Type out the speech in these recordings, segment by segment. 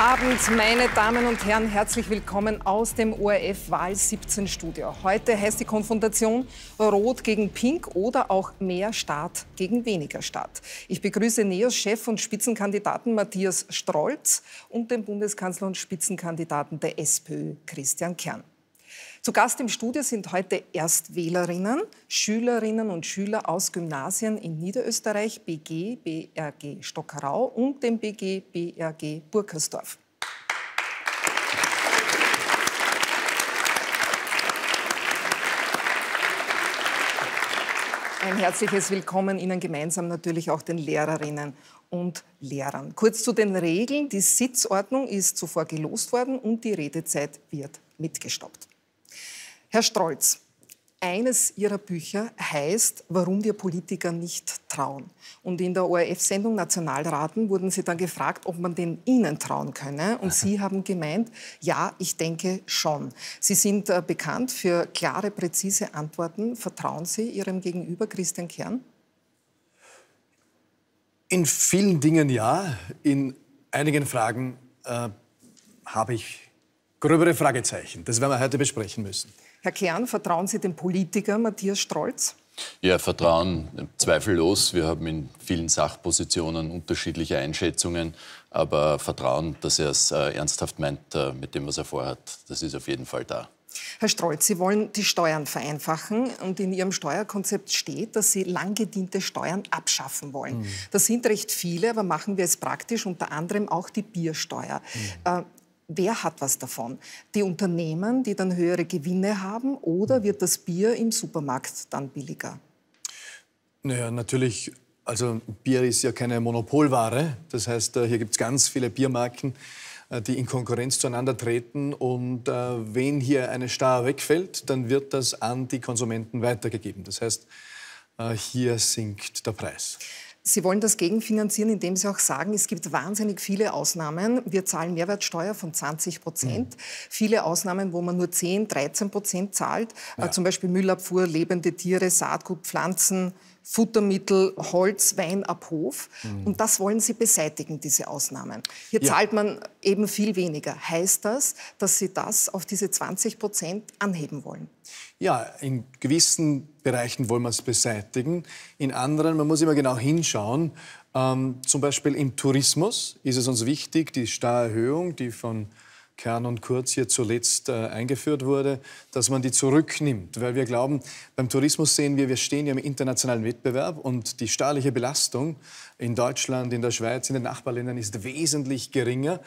Abend, meine Damen und Herren, herzlich willkommen aus dem ORF-Wahl 17 Studio. Heute heißt die Konfrontation Rot gegen Pink oder auch mehr Staat gegen weniger Staat. Ich begrüße NEOS-Chef und Spitzenkandidaten Matthias Strolz und den Bundeskanzler und Spitzenkandidaten der SPÖ Christian Kern. Zu Gast im Studio sind heute Erstwählerinnen, Schülerinnen und Schüler aus Gymnasien in Niederösterreich, BG, BRG Stockerau und dem BG, BRG Burkersdorf. Ein herzliches Willkommen Ihnen gemeinsam natürlich auch den Lehrerinnen und Lehrern. Kurz zu den Regeln. Die Sitzordnung ist zuvor gelost worden und die Redezeit wird mitgestoppt. Herr Strolz, eines Ihrer Bücher heißt, warum wir Politiker nicht trauen. Und in der ORF-Sendung Nationalraten wurden Sie dann gefragt, ob man den Ihnen trauen könne. Und Sie haben gemeint, ja, ich denke schon. Sie sind äh, bekannt für klare, präzise Antworten. Vertrauen Sie Ihrem Gegenüber, Christian Kern? In vielen Dingen ja. In einigen Fragen äh, habe ich gröbere Fragezeichen. Das werden wir heute besprechen müssen. Herr Kern, vertrauen Sie dem Politiker Matthias Strolz? Ja, Vertrauen zweifellos. Wir haben in vielen Sachpositionen unterschiedliche Einschätzungen, aber Vertrauen, dass er es äh, ernsthaft meint äh, mit dem, was er vorhat, das ist auf jeden Fall da. Herr Strolz, Sie wollen die Steuern vereinfachen und in Ihrem Steuerkonzept steht, dass Sie lang gediente Steuern abschaffen wollen. Mhm. Das sind recht viele, aber machen wir es praktisch, unter anderem auch die Biersteuer. Mhm. Äh, wer hat was davon? Die Unternehmen, die dann höhere Gewinne haben oder mhm. wird das Bier im Supermarkt dann billiger? Naja, natürlich. Also Bier ist ja keine Monopolware. Das heißt, äh, hier gibt es ganz viele Biermarken, äh, die in Konkurrenz zueinander treten. Und äh, wenn hier eine Star wegfällt, dann wird das an die Konsumenten weitergegeben. Das heißt, hier sinkt der Preis. Sie wollen das gegenfinanzieren, indem Sie auch sagen, es gibt wahnsinnig viele Ausnahmen. Wir zahlen Mehrwertsteuer von 20 Prozent. Mhm. Viele Ausnahmen, wo man nur 10, 13 Prozent zahlt. Ja. Äh, zum Beispiel Müllabfuhr, lebende Tiere, Saatgut, Pflanzen, Futtermittel, Holz, Wein ab Hof. Mhm. Und das wollen sie beseitigen, diese Ausnahmen. Hier ja. zahlt man eben viel weniger. Heißt das, dass sie das auf diese 20 Prozent anheben wollen? Ja, in gewissen Bereichen wollen wir es beseitigen. In anderen, man muss immer genau hinschauen. Ähm, zum Beispiel im Tourismus ist es uns wichtig, die Steuererhöhung, die von Kern und Kurz hier zuletzt äh, eingeführt wurde, dass man die zurücknimmt. Weil wir glauben, beim Tourismus sehen wir, wir stehen ja im internationalen Wettbewerb und die staatliche Belastung in Deutschland, in der Schweiz, in den Nachbarländern ist wesentlich geringer.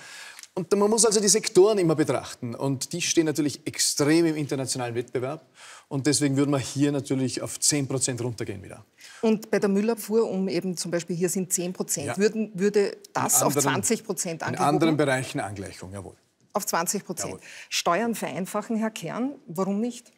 Und man muss also die Sektoren immer betrachten. Und die stehen natürlich extrem im internationalen Wettbewerb. Und deswegen würden wir hier natürlich auf 10 Prozent runtergehen wieder. Und bei der Müllabfuhr, um eben zum Beispiel hier sind 10 Prozent, ja. würde das anderen, auf 20 Prozent angeglichen? In anderen Bereichen Angleichung, jawohl auf 20 Prozent. Steuern vereinfachen, Herr Kern, warum nicht?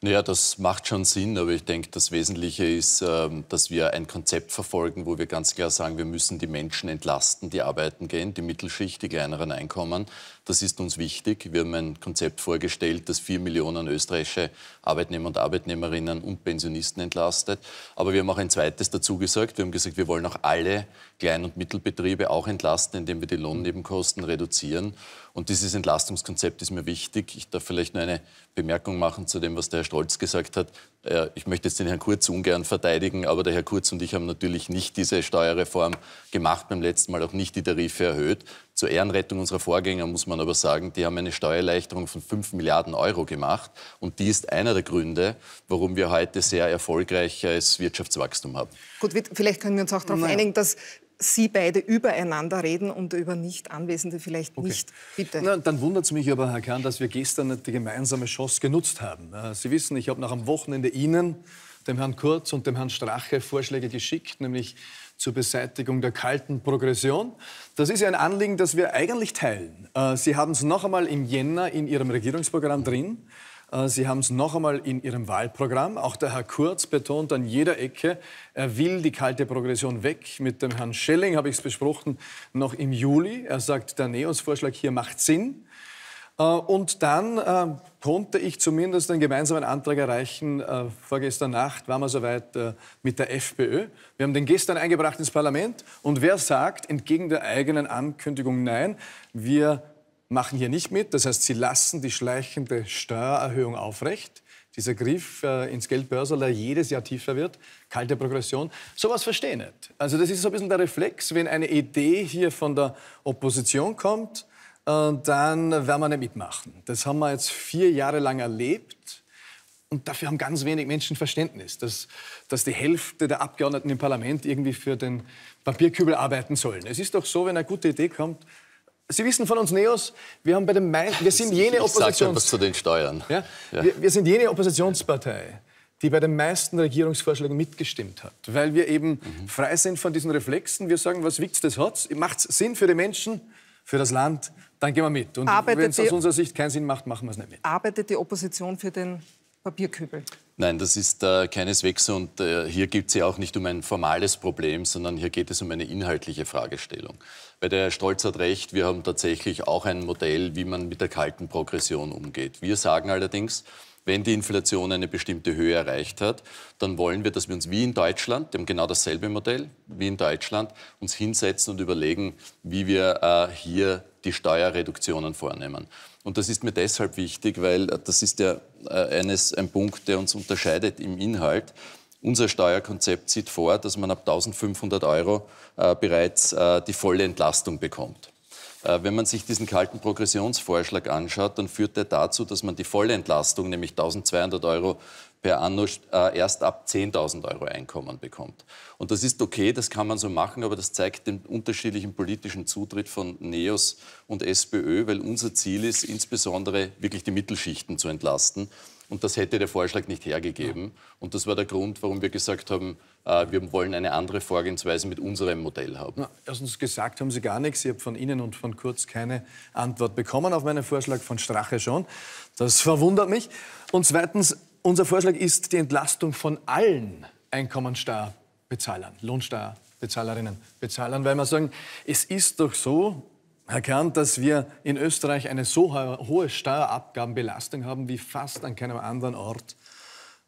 Naja, das macht schon Sinn, aber ich denke, das Wesentliche ist, ähm, dass wir ein Konzept verfolgen, wo wir ganz klar sagen, wir müssen die Menschen entlasten, die arbeiten gehen, die Mittelschicht, die kleineren Einkommen. Das ist uns wichtig. Wir haben ein Konzept vorgestellt, das vier Millionen österreichische Arbeitnehmer und Arbeitnehmerinnen und Pensionisten entlastet. Aber wir haben auch ein zweites dazu gesagt. Wir haben gesagt, wir wollen auch alle Klein- und Mittelbetriebe auch entlasten, indem wir die Lohnnebenkosten reduzieren. Und dieses Entlastungskonzept ist mir wichtig. Ich darf vielleicht nur eine Bemerkung machen zu dem, was der Herr Stolz gesagt hat. Äh, ich möchte jetzt den Herrn Kurz ungern verteidigen, aber der Herr Kurz und ich haben natürlich nicht diese Steuerreform gemacht, beim letzten Mal auch nicht die Tarife erhöht. Zur Ehrenrettung unserer Vorgänger muss man aber sagen, die haben eine Steuererleichterung von 5 Milliarden Euro gemacht. Und die ist einer der Gründe, warum wir heute sehr erfolgreiches Wirtschaftswachstum haben. Gut, vielleicht können wir uns auch darauf naja. einigen, dass Sie beide übereinander reden und über Nicht-Anwesende vielleicht okay. nicht. Bitte. Na, dann wundert es mich aber, Herr Kahn, dass wir gestern die gemeinsame Chance genutzt haben. Sie wissen, ich habe nach am Wochenende Ihnen, dem Herrn Kurz und dem Herrn Strache Vorschläge geschickt, nämlich zur Beseitigung der kalten Progression. Das ist ja ein Anliegen, das wir eigentlich teilen. Äh, Sie haben es noch einmal im Jänner in Ihrem Regierungsprogramm drin. Äh, Sie haben es noch einmal in Ihrem Wahlprogramm. Auch der Herr Kurz betont an jeder Ecke, er will die kalte Progression weg. Mit dem Herrn Schelling habe ich es besprochen noch im Juli. Er sagt, der Neos-Vorschlag hier macht Sinn. Äh, und dann äh, konnte ich zumindest einen gemeinsamen Antrag erreichen. Vorgestern Nacht waren wir soweit mit der FPÖ. Wir haben den gestern eingebracht ins Parlament. Und wer sagt entgegen der eigenen Ankündigung Nein, wir machen hier nicht mit. Das heißt, sie lassen die schleichende Steuererhöhung aufrecht. Dieser Griff äh, ins Geldbörserl, der jedes Jahr tiefer wird, kalte Progression, sowas verstehe nicht. Also das ist so ein bisschen der Reflex, wenn eine Idee hier von der Opposition kommt, äh, dann werden wir nicht mitmachen. Das haben wir jetzt vier Jahre lang erlebt. Und dafür haben ganz wenig Menschen Verständnis, dass, dass die Hälfte der Abgeordneten im Parlament irgendwie für den Papierkübel arbeiten sollen. Es ist doch so, wenn eine gute Idee kommt, Sie wissen von uns Neos, wir haben bei den Main wir sind jene ich Ja? ja. Wir, wir, sind jene Oppositionspartei, die bei den meisten Regierungsvorschlägen mitgestimmt hat, weil wir eben mhm. frei sind von diesen Reflexen. Wir sagen, was wiegt's das hat's? Macht's Sinn für die Menschen, für das Land? Dann gehen wir mit. Und wenn es aus unserer Sicht keinen Sinn macht, machen wir es nicht mit. Arbeitet die Opposition für den Papierkübel? Nein, das ist äh, keineswegs und äh, hier geht es ja auch nicht um ein formales Problem, sondern hier geht es um eine inhaltliche Fragestellung. Weil der Herr Stolz hat recht, wir haben tatsächlich auch ein Modell, wie man mit der kalten Progression umgeht. Wir sagen allerdings, wenn die Inflation eine bestimmte Höhe erreicht hat, dann wollen wir, dass wir uns wie in Deutschland, wir haben genau dasselbe Modell wie in Deutschland, uns hinsetzen und überlegen, wie wir äh, hier die Steuerreduktionen vornehmen. Und das ist mir deshalb wichtig, weil das ist ja äh, eines, ein Punkt, der uns unterscheidet im Inhalt. Unser Steuerkonzept sieht vor, dass man ab 1500 Euro äh, bereits äh, die volle Entlastung bekommt. Äh, wenn man sich diesen kalten Progressionsvorschlag anschaut, dann führt der dazu, dass man die volle Entlastung, nämlich 1200 Euro per anno äh, erst ab 10.000 Euro Einkommen bekommt. Und das ist okay, das kann man so machen, aber das zeigt den unterschiedlichen politischen Zutritt von NEOS und SPÖ, weil unser Ziel ist, insbesondere wirklich die Mittelschichten zu entlasten und das hätte der Vorschlag nicht hergegeben. Und das war der Grund, warum wir gesagt haben, äh, wir wollen eine andere Vorgehensweise mit unserem Modell haben. Na, erstens gesagt haben Sie gar nichts. Ich habe von Ihnen und von Kurz keine Antwort bekommen auf meinen Vorschlag, von Strache schon. Das verwundert mich. Und zweitens, unser Vorschlag ist die Entlastung von allen Einkommensteuerbezahlern, Lohnsteuerbezahlerinnen, Bezahlern, weil wir sagen, es ist doch so, erkannt, dass wir in Österreich eine so hohe Steuerabgabenbelastung haben wie fast an keinem anderen Ort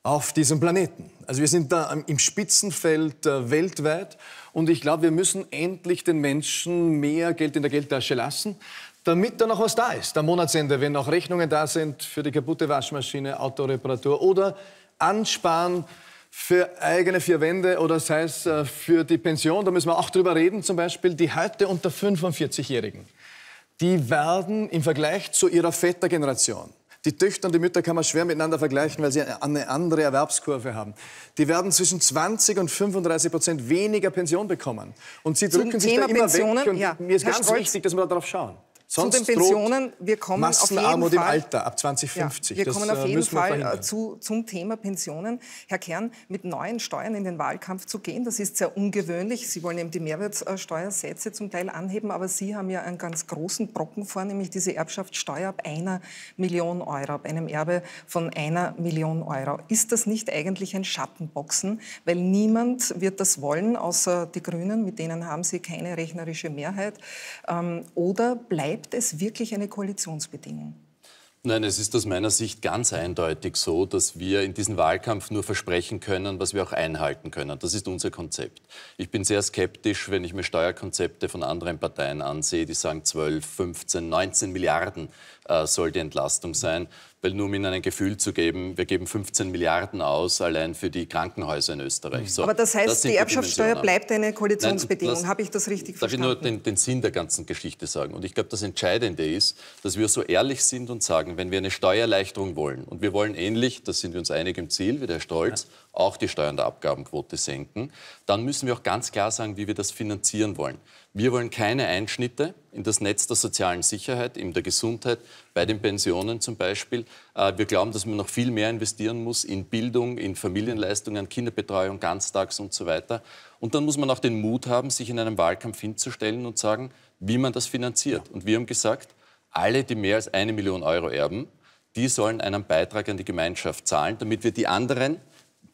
auf diesem Planeten. Also wir sind da im Spitzenfeld äh, weltweit und ich glaube, wir müssen endlich den Menschen mehr Geld in der Geldtasche lassen, damit da noch was da ist am Monatsende, wenn noch Rechnungen da sind für die kaputte Waschmaschine, Autoreparatur oder ansparen für eigene vier Wände oder sei es äh, für die Pension, da müssen wir auch drüber reden, zum Beispiel die heute unter 45-Jährigen, die werden im Vergleich zu ihrer Vätergeneration, die Töchter und die Mütter kann man schwer miteinander vergleichen, weil sie eine andere Erwerbskurve haben. Die werden zwischen 20 und 35 Prozent weniger Pension bekommen. Und sie drücken sich Thema da immer Pensionen, weg. Und ja. mir ist Herr ganz Scholz. wichtig, dass wir darauf schauen. Sonst zu den Pensionen, wir kommen Massenarmut auf jeden Fall, im Alter ab 2050. Ja, wir kommen auf jeden Fall äh, äh, zu, zum Thema Pensionen. Herr Kern, mit neuen Steuern in den Wahlkampf zu gehen, das ist sehr ungewöhnlich. Sie wollen eben die Mehrwertsteuersätze zum Teil anheben, aber Sie haben ja einen ganz großen Brocken vor, nämlich diese Erbschaftssteuer ab einer Million Euro, ab einem Erbe von einer Million Euro. Ist das nicht eigentlich ein Schattenboxen? Weil niemand wird das wollen, außer die Grünen, mit denen haben Sie keine rechnerische Mehrheit. Ähm, oder bleibt bleibt es wirklich eine Koalitionsbedingung? Nein, es ist aus meiner Sicht ganz eindeutig so, dass wir in diesem Wahlkampf nur versprechen können, was wir auch einhalten können. Das ist unser Konzept. Ich bin sehr skeptisch, wenn ich mir Steuerkonzepte von anderen Parteien ansehe, die sagen 12, 15, 19 Milliarden äh, soll die Entlastung sein. Weil nur um Ihnen ein Gefühl zu geben, wir geben 15 Milliarden aus allein für die Krankenhäuser in Österreich. Mhm. So, Aber das heißt, das die Erbschaftssteuer die bleibt eine Koalitionsbedingung. Habe ich das richtig darf verstanden? Darf ich nur den, den Sinn der ganzen Geschichte sagen? Und ich glaube, das Entscheidende ist, dass wir so ehrlich sind und sagen, wenn wir eine Steuererleichterung wollen, und wir wollen ähnlich, das sind wir uns einig im Ziel, wie der Herr Stolz, ja. auch die Steuern der Abgabenquote senken, dann müssen wir auch ganz klar sagen, wie wir das finanzieren wollen. Wir wollen keine Einschnitte in das Netz der sozialen Sicherheit, in der Gesundheit, bei den Pensionen zum Beispiel. Äh, wir glauben, dass man noch viel mehr investieren muss in Bildung, in Familienleistungen, Kinderbetreuung, ganztags und so weiter. Und dann muss man auch den Mut haben, sich in einem Wahlkampf hinzustellen und sagen, wie man das finanziert. Und wir haben gesagt, alle, die mehr als eine Million Euro erben, die sollen einen Beitrag an die Gemeinschaft zahlen, damit wir die anderen,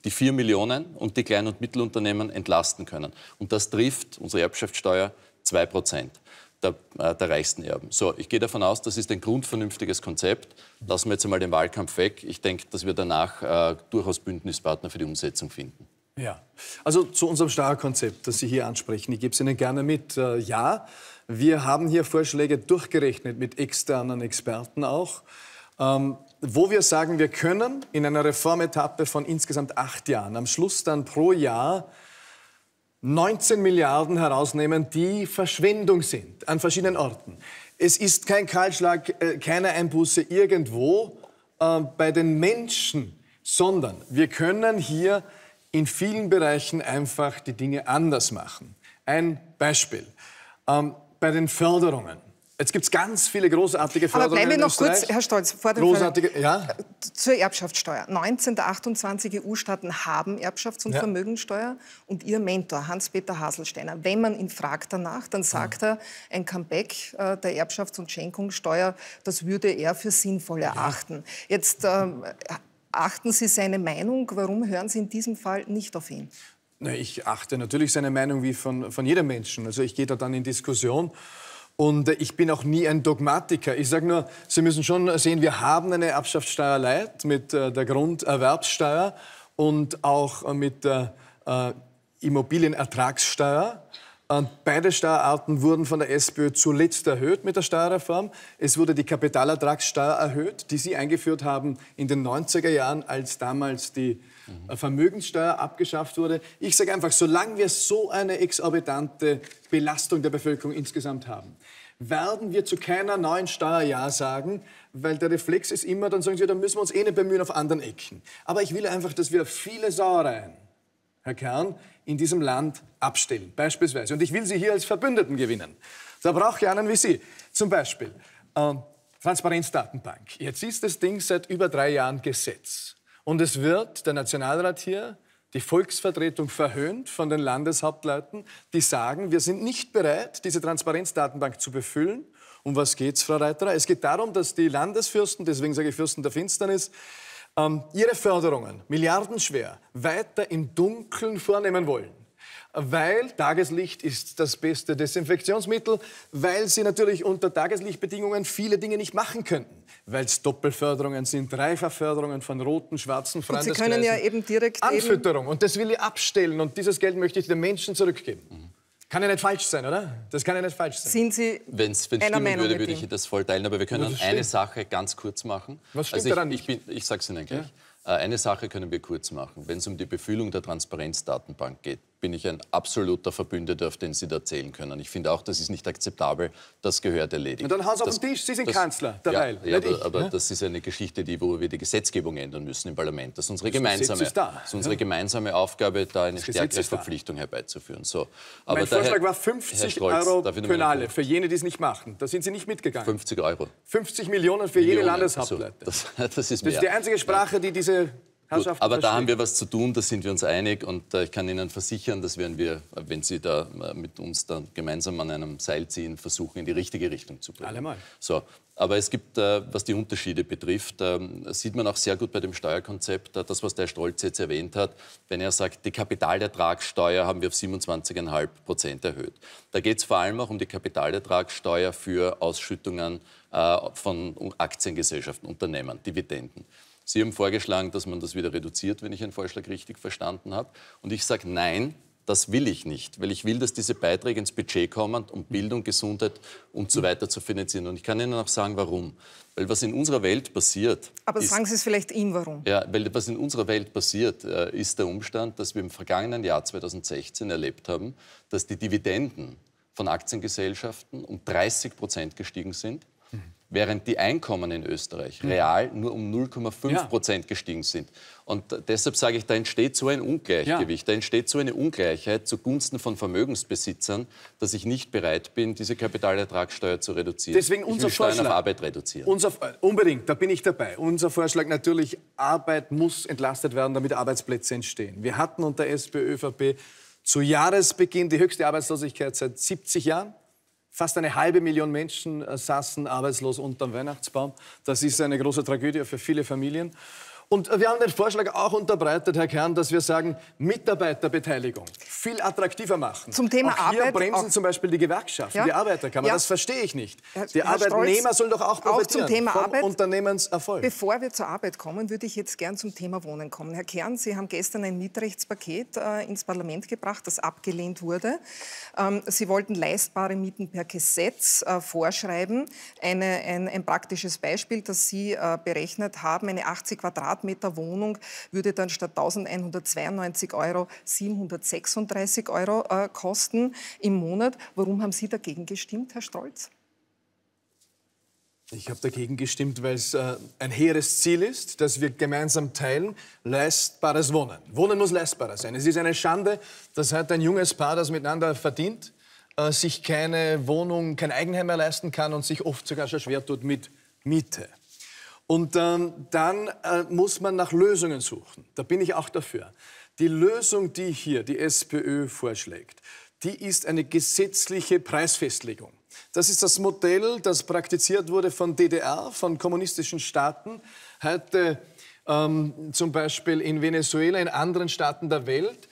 die vier Millionen und die Klein- und Mittelunternehmen entlasten können. Und das trifft unsere Erbschaftssteuer 2 Prozent. Der, äh, der, reichsten Erben. So, ich gehe davon aus, das ist ein grundvernünftiges Konzept. Lassen wir jetzt einmal den Wahlkampf weg. Ich denke, dass wir danach äh, durchaus Bündnispartner für die Umsetzung finden. Ja, also zu unserem Steuerkonzept, das Sie hier ansprechen, ich gebe es Ihnen gerne mit. Äh, ja, wir haben hier Vorschläge durchgerechnet mit externen Experten auch, ähm, wo wir sagen, wir können in einer Reformetappe von insgesamt acht Jahren am Schluss dann pro Jahr 19 Milliarden herausnehmen, die Verschwendung sind an verschiedenen Orten. Es ist kein Kahlschlag, äh, keine Einbuße irgendwo äh, bei den Menschen, sondern wir können hier in vielen Bereichen einfach die Dinge anders machen. Ein Beispiel. Ähm, bei den Förderungen. Jetzt gibt es ganz viele großartige Forderungen. Aber bleiben wir noch kurz, Herr Stolz, vor dem großartige, ja? zur Erbschaftssteuer. 19 der 28 EU-Staaten haben Erbschafts- und ja. Vermögensteuer. Und Ihr Mentor, Hans-Peter Haselsteiner, wenn man ihn fragt danach, dann sagt mhm. er, ein Comeback äh, der Erbschafts- und Schenkungssteuer, das würde er für sinnvoll erachten. Ja. Jetzt äh, achten Sie seine Meinung. Warum hören Sie in diesem Fall nicht auf ihn? Na, ich achte natürlich seine Meinung wie von, von jedem Menschen. Also ich gehe da dann in Diskussion. Und äh, ich bin auch nie ein Dogmatiker. Ich sage nur, Sie müssen schon sehen, wir haben eine Erbschaftssteuer leid mit äh, der Grunderwerbssteuer und auch äh, mit der Immobilienertragssteuer. Beide Steuerarten wurden von der SPÖ zuletzt erhöht mit der Steuerreform. Es wurde die Kapitalertragssteuer erhöht, die Sie eingeführt haben in den 90er Jahren, als damals die äh, Vermögenssteuer abgeschafft wurde. Ich sage einfach, solange wir so eine exorbitante Belastung der Bevölkerung insgesamt haben, werden wir zu keiner neuen Steuer Ja sagen, weil der Reflex ist immer, dann sagen sie, da müssen wir uns eh nicht bemühen auf anderen Ecken. Aber ich will einfach, dass wir viele Sauereien Herr Kern, in diesem Land abstellen, beispielsweise. Und ich will Sie hier als Verbündeten gewinnen. Da brauche ich einen wie Sie. Zum Beispiel äh, Transparenzdatenbank. Jetzt ist das Ding seit über drei Jahren Gesetz. Und es wird der Nationalrat hier, die Volksvertretung verhöhnt von den Landeshauptleuten, die sagen, wir sind nicht bereit, diese Transparenzdatenbank zu befüllen. Um was geht es, Frau Reiterer? Es geht darum, dass die Landesfürsten, deswegen sage ich Fürsten der Finsternis, ähm, ihre Förderungen, milliardenschwer, weiter im Dunkeln vornehmen wollen. Weil Tageslicht ist das beste Desinfektionsmittel, weil sie natürlich unter Tageslichtbedingungen viele Dinge nicht machen könnten, weil es Doppelförderungen sind, Dreifachförderungen von roten, schwarzen Freundeskreisen. Und sie können ja eben direkt Anfütterung eben und das will ich abstellen und dieses Geld möchte ich den Menschen zurückgeben. Mhm. Kann ja nicht falsch sein, oder? Das kann ja nicht falsch sein. Sind Sie Wenn es stimmen Meinung würde, würde ich das voll teilen. Aber wir können eine Sache ganz kurz machen. Was stimmt also ich, daran nicht? Ich, bin, ich sag's Ihnen gleich. Ja. Äh, eine Sache können wir kurz machen. Wenn es um die Befüllung der Transparenzdatenbank geht, bin ich ein absoluter Verbündeter, auf den Sie da zählen können. Ich finde auch, das ist nicht akzeptabel. Das gehört erledigt. Und dann haben Sie das, auf den Tisch, Sie sind das, Kanzler derweil, ja, ja, ich, aber ne? das ist eine Geschichte, die, wo wir die Gesetzgebung ändern müssen im Parlament. Das ist unsere, das gemeinsame, ist da, ist unsere gemeinsame Aufgabe, da eine stärkere Verpflichtung herbeizuführen. So, aber mein Vorschlag war 50 Stolz, Euro Penale für jene, die es nicht machen. Da sind Sie nicht mitgegangen. 50 Euro. 50 Millionen für Millionen, jede Landeshauptleute. So, das, das, ist mehr. Das ist die einzige Sprache, die diese Gut, aber da haben wir was zu tun, da sind wir uns einig und äh, ich kann Ihnen versichern, das werden wir, wenn Sie da äh, mit uns dann gemeinsam an einem Seil ziehen, versuchen, in die richtige Richtung zu bringen. Allemal. So, aber es gibt, äh, was die Unterschiede betrifft, ähm, sieht man auch sehr gut bei dem Steuerkonzept, äh, das, was der Stolz jetzt erwähnt hat, wenn er sagt, die Kapitalertragssteuer haben wir auf 27,5 Prozent erhöht. Da geht es vor allem auch um die Kapitalertragssteuer für Ausschüttungen äh, von Aktiengesellschaften, Unternehmen, Dividenden. Sie haben vorgeschlagen, dass man das wieder reduziert, wenn ich einen Vorschlag richtig verstanden habe. Und ich sage nein, das will ich nicht, weil ich will, dass diese Beiträge ins Budget kommen, um Bildung, Gesundheit und so weiter zu finanzieren. Und ich kann Ihnen auch sagen, warum. Weil was in unserer Welt passiert. Aber ist, sagen Sie es vielleicht ihm, warum? Ja, weil was in unserer Welt passiert, äh, ist der Umstand, dass wir im vergangenen Jahr 2016 erlebt haben, dass die Dividenden von Aktiengesellschaften um 30 Prozent gestiegen sind während die Einkommen in Österreich mhm. real nur um 0,5 ja. Prozent gestiegen sind. Und deshalb sage ich, da entsteht so ein Ungleichgewicht, ja. da entsteht so eine Ungleichheit zugunsten von Vermögensbesitzern, dass ich nicht bereit bin, diese Kapitalertragssteuer zu reduzieren. Deswegen unser Vorschlag. Steuern auf Arbeit reduzieren. Unser, äh, unbedingt, da bin ich dabei. Unser Vorschlag natürlich, Arbeit muss entlastet werden, damit Arbeitsplätze entstehen. Wir hatten unter SPÖ, ÖVP zu Jahresbeginn die höchste Arbeitslosigkeit seit 70 Jahren. Fast eine halbe Million Menschen äh, saßen arbeitslos unterm Weihnachtsbaum. Das ist eine große Tragödie für viele Familien. Und wir haben den Vorschlag auch unterbreitet, Herr Kern, dass wir sagen, Mitarbeiterbeteiligung viel attraktiver machen. Zum Thema auch hier Arbeit. bremsen auch zum Beispiel die Gewerkschaften, ja? die Arbeiterkammer. Ja. Das verstehe ich nicht. Die Herr Arbeitnehmer Strolz, sollen doch auch profitieren auch zum Thema vom Arbeit. Unternehmenserfolg. Bevor wir zur Arbeit kommen, würde ich jetzt gern zum Thema Wohnen kommen. Herr Kern, Sie haben gestern ein Mietrechtspaket äh, ins Parlament gebracht, das abgelehnt wurde. Ähm, Sie wollten leistbare Mieten per Gesetz äh, vorschreiben. Eine, ein, ein, praktisches Beispiel, das Sie äh, berechnet haben, eine 80 Quadratmeter Quadratmeter Wohnung würde dann statt 1192 Euro 736 Euro äh, kosten im Monat. Warum haben Sie dagegen gestimmt, Herr Stolz? Ich habe dagegen gestimmt, weil es äh, ein hehres Ziel ist, das wir gemeinsam teilen, leistbares Wohnen. Wohnen muss leistbarer sein. Es ist eine Schande, dass heute ein junges Paar, das miteinander verdient, äh, sich keine Wohnung, kein Eigenheim mehr leisten kann und sich oft sogar schon schwer tut mit Miete. Und ähm, dann äh, muss man nach Lösungen suchen. Da bin ich auch dafür. Die Lösung, die hier die SPÖ vorschlägt, die ist eine gesetzliche Preisfestlegung. Das ist das Modell, das praktiziert wurde von DDR, von kommunistischen Staaten. Heute ähm, zum Beispiel in Venezuela, in anderen Staaten der Welt.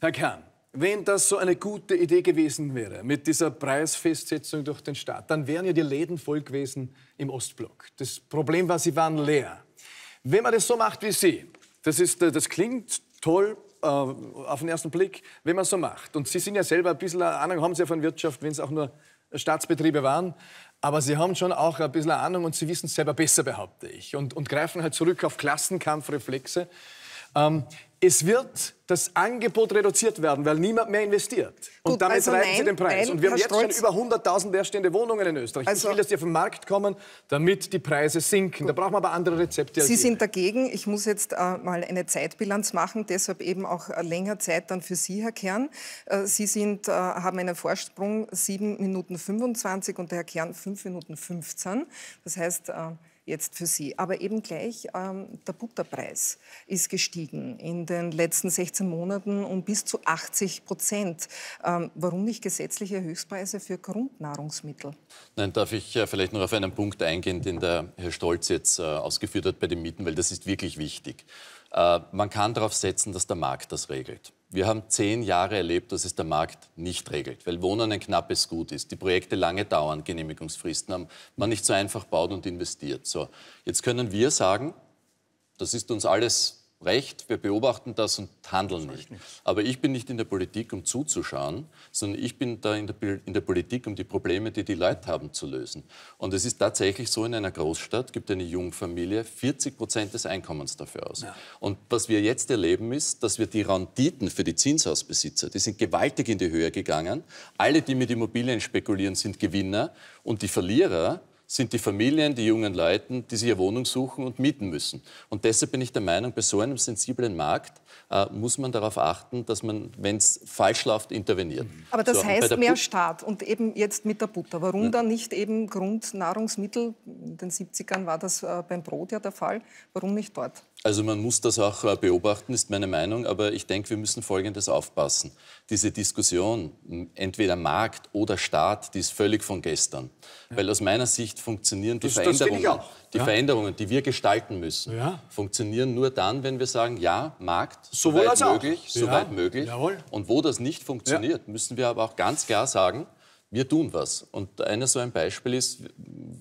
Herr Kern, wenn das so eine gute Idee gewesen wäre mit dieser Preisfestsetzung durch den Staat, dann wären ja die Läden voll gewesen im Ostblock. Das Problem war, sie waren leer. Wenn man das so macht wie Sie, das, ist, äh, das klingt toll äh, auf den ersten Blick, wenn man so macht. Und Sie sind ja selber ein bisschen Ahnung, haben Sie ja von Wirtschaft, wenn es auch nur Staatsbetriebe waren. Aber Sie haben schon auch ein bisschen Ahnung und Sie wissen es selber besser, behaupte ich. Und, und greifen halt zurück auf Klassenkampfreflexe. Ähm, es wird das Angebot reduziert werden, weil niemand mehr investiert. Gut, und damit also treiben nein, Sie den Preis. Nein, und wir Herr haben jetzt Strolz, schon über 100.000 leerstehende Wohnungen in Österreich. Also, ich will, dass die auf den Markt kommen, damit die Preise sinken. Gut. Da brauchen wir aber andere Rezepte. Sie sind dagegen. Ich muss jetzt äh, mal eine Zeitbilanz machen, deshalb eben auch äh, länger Zeit dann für Sie, Herr Kern. Äh, Sie sind, äh, haben einen Vorsprung 7 Minuten 25 und der Herr Kern 5 Minuten 15. Das heißt... Äh, jetzt für Sie. Aber eben gleich ähm, der Butterpreis ist gestiegen in den letzten 16 Monaten um bis zu 80 Prozent. Ähm, warum nicht gesetzliche Höchstpreise für Grundnahrungsmittel? Nein, darf ich äh, vielleicht noch auf einen Punkt eingehen, den der Herr Stolz jetzt äh, ausgeführt hat bei den Mieten, weil das ist wirklich wichtig. Äh, man kann darauf setzen, dass der Markt das regelt. Wir haben zehn Jahre erlebt, dass es der Markt nicht regelt, weil Wohnen ein knappes Gut ist, die Projekte lange dauern, Genehmigungsfristen haben, man nicht so einfach baut und investiert. So, jetzt können wir sagen, das ist uns alles recht, wir beobachten das und handeln nicht. Aber ich bin nicht in der Politik, um zuzuschauen, sondern ich bin da in der, in der, Politik, um die Probleme, die die Leute haben, zu lösen. Und es ist tatsächlich so, in einer Großstadt gibt eine Jungfamilie 40 Prozent des Einkommens dafür aus. Ja. Und was wir jetzt erleben ist, dass wir die Renditen für die Zinshausbesitzer, die sind gewaltig in die Höhe gegangen. Alle, die mit Immobilien spekulieren, sind Gewinner. Und die Verlierer, sind die Familien, die jungen Leute, die sich ihre Wohnung suchen und mieten müssen. Und deshalb bin ich der Meinung, bei so einem sensiblen Markt äh, muss man darauf achten, dass man, wenn es falsch läuft, interveniert. Aber das so, heißt mehr Put Staat und eben jetzt mit der Butter. Warum hm. dann nicht eben Grundnahrungsmittel? In den 70ern war das äh, beim Brot ja der Fall. Warum nicht dort? Also man muss das auch äh, beobachten, ist meine Meinung, aber ich denke, wir müssen Folgendes aufpassen. Diese Diskussion, entweder Markt oder Staat, die ist völlig von gestern. Ja. Weil aus meiner Sicht funktionieren die, das, Veränderungen, das die ja. Veränderungen, die wir gestalten müssen, ja. funktionieren nur dann, wenn wir sagen, ja, Markt, soweit möglich, soweit möglich. Jawohl. Und wo das nicht funktioniert, müssen wir aber auch ganz klar sagen, wir tun was. Und eines so ein Beispiel ist,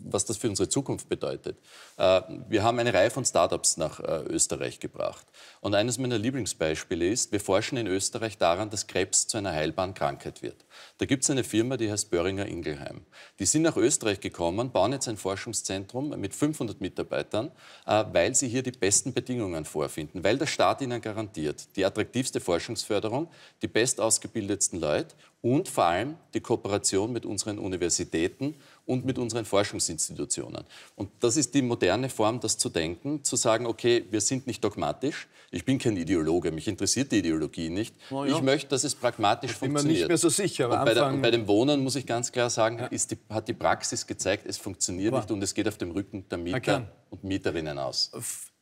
was das für unsere Zukunft bedeutet. Äh, wir haben eine Reihe von Startups nach äh, Österreich gebracht. Und eines meiner Lieblingsbeispiele ist, wir forschen in Österreich daran, dass Krebs zu einer heilbaren Krankheit wird. Da gibt es eine Firma, die heißt Böhringer Ingelheim. Die sind nach Österreich gekommen, bauen jetzt ein Forschungszentrum mit 500 Mitarbeitern, äh, weil sie hier die besten Bedingungen vorfinden, weil der Staat ihnen garantiert, die attraktivste Forschungsförderung, die bestausgebildetsten Leute und vor allem die Kooperation mit unseren Universitäten und mit unseren Forschungsinstitutionen. Und das ist die moderne Form, das zu denken, zu sagen, okay, wir sind nicht dogmatisch, ich bin kein Ideologe, mich interessiert die Ideologie nicht. ja. Ich möchte, dass es pragmatisch ich bin funktioniert. Bin mir nicht mehr so sicher. Und bei, der, und bei, dem Wohnen muss ich ganz klar sagen, ja. die, hat die Praxis gezeigt, es funktioniert Aber nicht und es geht auf dem Rücken der Mieter und Mieterinnen aus.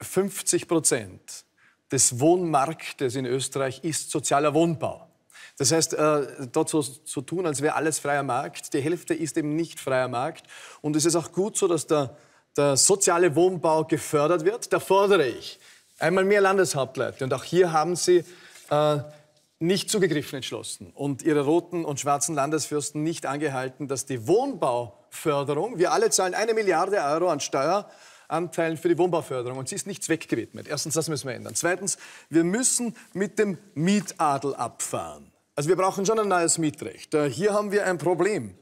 50 Prozent des Wohnmarktes in Österreich ist sozialer Wohnbau. Das heißt, äh, dort so zu so tun, als wäre alles freier Markt, die Hälfte ist eben nicht freier Markt. Und es ist auch gut so, dass der, der soziale Wohnbau gefördert wird. Da fordere ich einmal mehr Landeshauptleute. Und auch hier haben Sie äh, nicht zugegriffen entschlossen und ihre roten und schwarzen Landesfürsten nicht angehalten, dass die Wohnbauförderung, wir alle zahlen eine Milliarde Euro an Steueranteilen für die Wohnbauförderung und sie ist nichts weggewidmet. Erstens, das müssen wir ändern. Zweitens, wir müssen mit dem Mietadel abfahren. Also wir brauchen schon ein neues Mietrecht. Äh, hier haben wir ein Problem,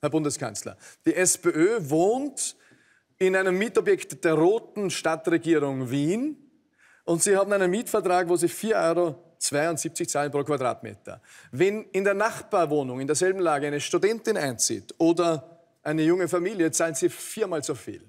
Herr Bundeskanzler. Die SPÖ wohnt in einem Mietobjekt der roten Stadtregierung Wien und sie haben einen Mietvertrag, wo sie 4,72 Euro zahlen pro Quadratmeter. Wenn in der Nachbarwohnung in derselben Lage eine Studentin einzieht oder eine junge Familie, zahlen sie viermal so viel,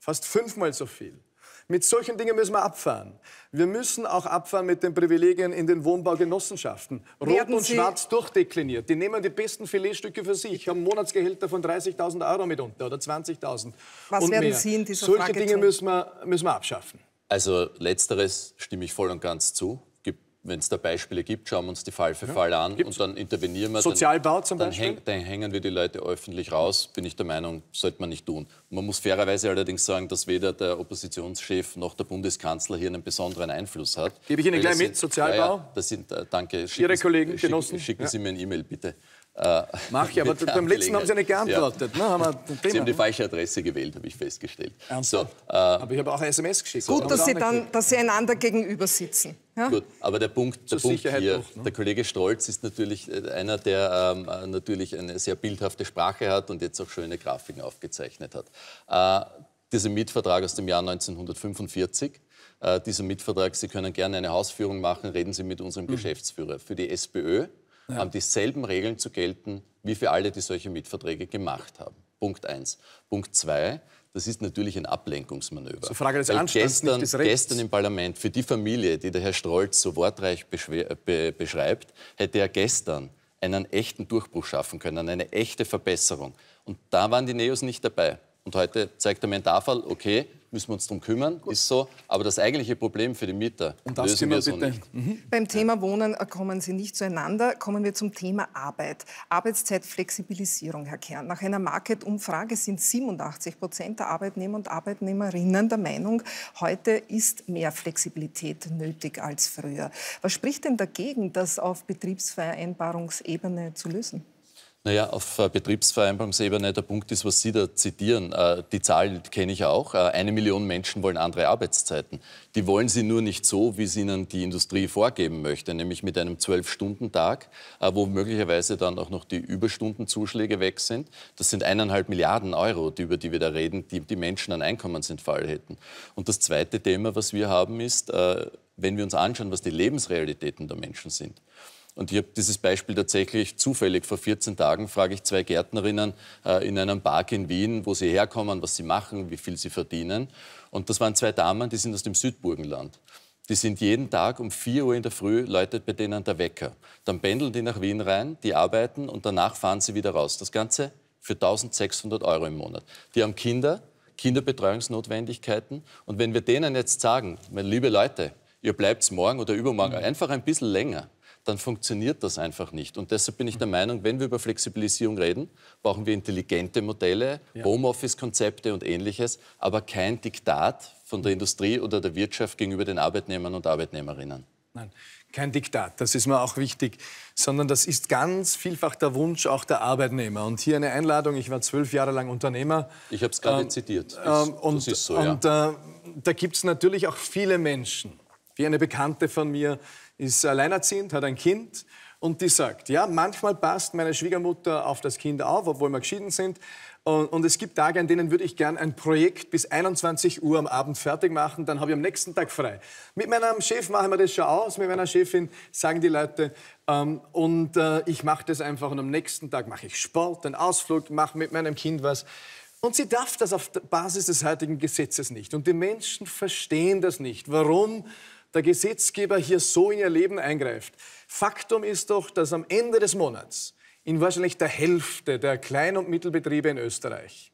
fast fünfmal so viel. Mit solchen Dingen müssen wir abfahren. Wir müssen auch abfahren mit den Privilegien in den Wohnbaugenossenschaften. Rot Werden und Sie schwarz durchdekliniert. Die nehmen die besten Filetstücke für sich, haben Monatsgehälter von 30.000 Euro mitunter oder 20.000. Was werden mehr. Sie in dieser Solche Frage Dinge tun? müssen wir, müssen wir abschaffen. Also letzteres stimme ich voll und ganz zu wenn es da Beispiele gibt, schauen wir uns die Fall für ja. Fall an Gibt's? und dann intervenieren wir. Sozialbau dann, zum Beispiel? Dann, häng, dann, hängen wir die Leute öffentlich raus, bin ich der Meinung, sollte man nicht tun. Man muss fairerweise allerdings sagen, dass weder der Oppositionschef noch der Bundeskanzler hier einen besonderen Einfluss hat. Gebe ich Ihnen gleich mit, Sozialbau? Ja, das sind, äh, danke. Schicken, Ihre Kollegen, Genossen? Schicken, schicken ja. Sie mir ein E-Mail, bitte. Äh, Mach ich, aber beim letzten haben Sie ja nicht geantwortet. Ja. Ne, haben Sie haben die falsche Adresse gewählt, habe ich festgestellt. So, äh, aber ich habe auch ein SMS geschickt. Gut, dass Sie, dann, dass Sie einander gegenüber sitzen. Ja? Gut, aber der Punkt, der Punkt hier, noch, ne? der Kollege Strolz ist natürlich äh, einer, der ähm, äh, natürlich eine sehr bildhafte Sprache hat und jetzt auch schöne Grafiken aufgezeichnet hat. Äh, dieser Mietvertrag aus dem Jahr 1945 äh, dieser Mietvertrag, Sie können gerne eine Hausführung machen, reden Sie mit unserem mhm. Geschäftsführer. Für die SPÖ ja. haben dieselben Regeln zu gelten wie für alle, die solche Mietverträge gemacht haben. Punkt eins. Punkt zwei, das ist natürlich ein Ablenkungsmanöver. Zur Frage des Weil Anstands, gestern, des gestern im Parlament, für die Familie, die der Herr Strolz so wortreich äh, be beschreibt, hätte er gestern einen echten Durchbruch schaffen können, eine echte Verbesserung. Und da waren die Neos nicht dabei. Und heute zeigt der Mentafall, okay, müssen wir uns darum kümmern, Gut. ist so. Aber das eigentliche Problem für die Mieter Und das lösen wir so bitte. nicht. Mhm. Beim Thema Wohnen äh, kommen Sie nicht zueinander. Kommen wir zum Thema Arbeit. Arbeitszeitflexibilisierung, Herr Kern. Nach einer Market-Umfrage sind 87 Prozent der Arbeitnehmer und Arbeitnehmerinnen der Meinung, heute ist mehr Flexibilität nötig als früher. Was spricht denn dagegen, das auf Betriebsvereinbarungsebene zu lösen? Naja, auf äh, Betriebsvereinbarungsebene der Punkt ist, was Sie da zitieren. Äh, die Zahl kenne ich auch. Äh, eine Million Menschen wollen andere Arbeitszeiten. Die wollen sie nur nicht so, wie es ihnen die Industrie vorgeben möchte, nämlich mit einem Zwölf-Stunden-Tag, wo möglicherweise dann auch noch die Überstundenzuschläge weg sind. Das sind eineinhalb Milliarden Euro, über die wir da reden, die die Menschen an Einkommensentfall hätten. Und das zweite Thema, was wir haben, ist, wenn wir uns anschauen, was die Lebensrealitäten der Menschen sind und ich habe dieses Beispiel tatsächlich zufällig vor 14 Tagen, frage ich zwei Gärtnerinnen äh, in einem Park in Wien, wo sie herkommen, was sie machen, wie viel sie verdienen. Und das waren zwei Damen, die sind aus dem Südburgenland. Die sind jeden Tag um 4 Uhr in der Früh, läutet bei denen der Wecker. Dann pendeln die nach Wien rein, die arbeiten und danach fahren sie wieder raus. Das Ganze für 1600 Euro im Monat. Die haben Kinder, Kinderbetreuungsnotwendigkeiten. Und wenn wir denen jetzt sagen, meine liebe Leute, ihr bleibt morgen oder übermorgen mhm. einfach ein bisschen länger, dann funktioniert das einfach nicht. Und deshalb bin ich der Meinung, wenn wir über Flexibilisierung reden, brauchen wir intelligente Modelle, ja. Homeoffice-Konzepte und ähnliches, aber kein Diktat von der Industrie oder der Wirtschaft gegenüber den Arbeitnehmern und Arbeitnehmerinnen. Nein, kein Diktat, das ist mir auch wichtig, sondern das ist ganz vielfach der Wunsch auch der Arbeitnehmer. Und hier eine Einladung, ich war zwölf Jahre lang Unternehmer. Ich habe es gerade ähm, zitiert. Ähm, das, und, das ist so, ja. äh, da gibt es natürlich auch viele Menschen, wie eine Bekannte von mir, ist alleinerziehend, hat ein Kind und die sagt, ja, manchmal passt meine Schwiegermutter auf das Kind auf, obwohl wir geschieden sind. Und, und es gibt Tage, an denen würde ich gern ein Projekt bis 21 Uhr am Abend fertig machen, dann habe ich am nächsten Tag frei. Mit meinem Chef machen wir das schon aus, mit meiner Chefin sagen die Leute, ähm, und äh, ich mache das einfach und am nächsten Tag mache ich Sport, einen Ausflug, mache mit meinem Kind was. Und sie darf das auf der Basis des heutigen Gesetzes nicht. Und die Menschen verstehen das nicht. Warum? der Gesetzgeber hier so in ihr Leben eingreift. Faktum ist doch, dass am Ende des Monats in wahrscheinlich der Hälfte der Klein- und Mittelbetriebe in Österreich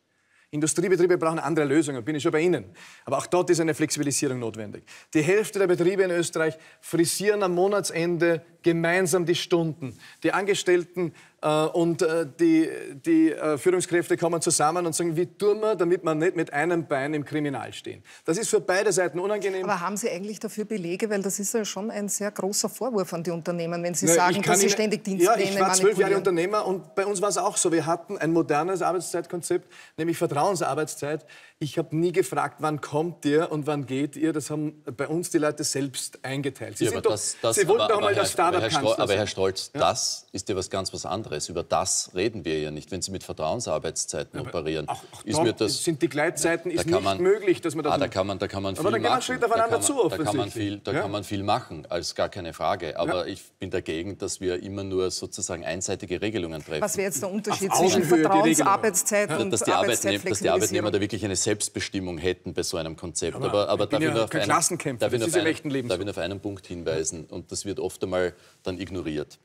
Industriebetriebe brauchen andere Lösungen, bin ich schon bei Ihnen. Aber auch dort ist eine Flexibilisierung notwendig. Die Hälfte der Betriebe in Österreich frisieren am Monatsende gemeinsam die Stunden. Die Angestellten äh, und äh, die, die äh, Führungskräfte kommen zusammen und sagen, wie tun wir, damit wir nicht mit einem Bein im Kriminal stehen. Das ist für beide Seiten unangenehm. Aber haben Sie eigentlich dafür Belege? Weil das ist ja schon ein sehr großer Vorwurf an die Unternehmen, wenn Sie Na, sagen, dass sie Ihnen, ständig Dienstpläne manipulieren. Ja, ich war zwölf Jahre Unternehmer und bei uns war es auch so. Wir hatten ein modernes Arbeitszeitkonzept, nämlich Vertrauensarbeitszeit. Ich habe nie gefragt, wann kommt ihr und wann geht ihr. Das haben bei uns die Leute selbst eingeteilt. Sie, ja, doch, das, das, Sie wollten aber, doch mal das Startup-Kanzler Aber Herr Stolz, ja? das ist ja was ganz was anderes anderes. Über das reden wir ja nicht, wenn Sie mit Vertrauensarbeitszeiten aber operieren. Auch, auch ist mir das, sind die Gleitzeiten ja, ist nicht man, möglich, dass man das... Ah, da kann man, da kann man viel machen. Aber da, da, kann man, viel, da ja? kann man viel machen, als gar keine Frage. Aber ja. ich bin dagegen, dass wir immer nur sozusagen einseitige Regelungen treffen. Was wäre jetzt der Unterschied zwischen Vertrauensarbeitszeit und dass die, Arbeitnehmer, dass die Arbeitnehmer da wirklich eine Selbstbestimmung hätten bei so einem Konzept. Aber, aber, ich darf, ja ich kein einen, darf, ich auf darf ich auf einen Punkt hinweisen? Und das wird oft einmal dann ignoriert.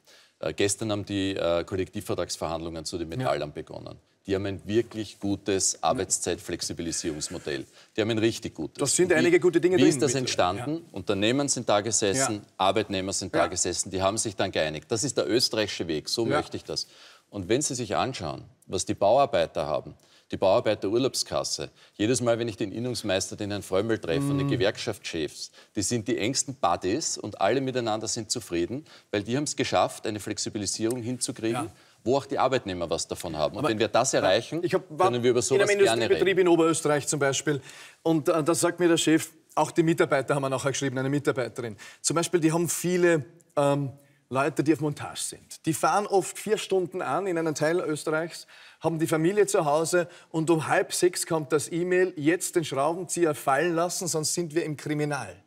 Äh, gestern haben die äh, Kollektivvertragsverhandlungen zu den Metallern ja. begonnen. Die haben ein wirklich gutes Arbeitszeitflexibilisierungsmodell. Die haben ein richtig gutes. Das sind wie, einige gute Dinge wie drin. Wie ist das bitte. Äh, entstanden? Ja. Unternehmen sind da gesessen, ja. Arbeitnehmer sind da gesessen, die haben sich dann geeinigt. Das ist der österreichische Weg, so möchte ich das. Und wenn Sie sich anschauen, was die Bauarbeiter haben, die Bauarbeiterurlaubskasse. Jedes Mal, wenn ich den Innungsmeister, den Herrn Frömmel treffe mm. den Gewerkschaftschefs, die sind die engsten Buddies und alle miteinander sind zufrieden, weil die haben es geschafft, eine Flexibilisierung hinzukriegen. Ja wo auch die Arbeitnehmer was davon haben. Und aber wenn wir das erreichen, hab, können wir über sowas gerne reden. In einem Industriebetrieb in Oberösterreich zum Beispiel. Und äh, da sagt mir der Chef, auch die Mitarbeiter haben wir nachher geschrieben, eine Mitarbeiterin. Zum Beispiel, die haben viele ähm, Leute, die auf Montage sind. Die fahren oft vier Stunden an in einen Teil Österreichs, haben die Familie zu Hause und um halb sechs kommt das E-Mail, jetzt den Schraubenzieher fallen lassen, sonst sind wir im Kriminal.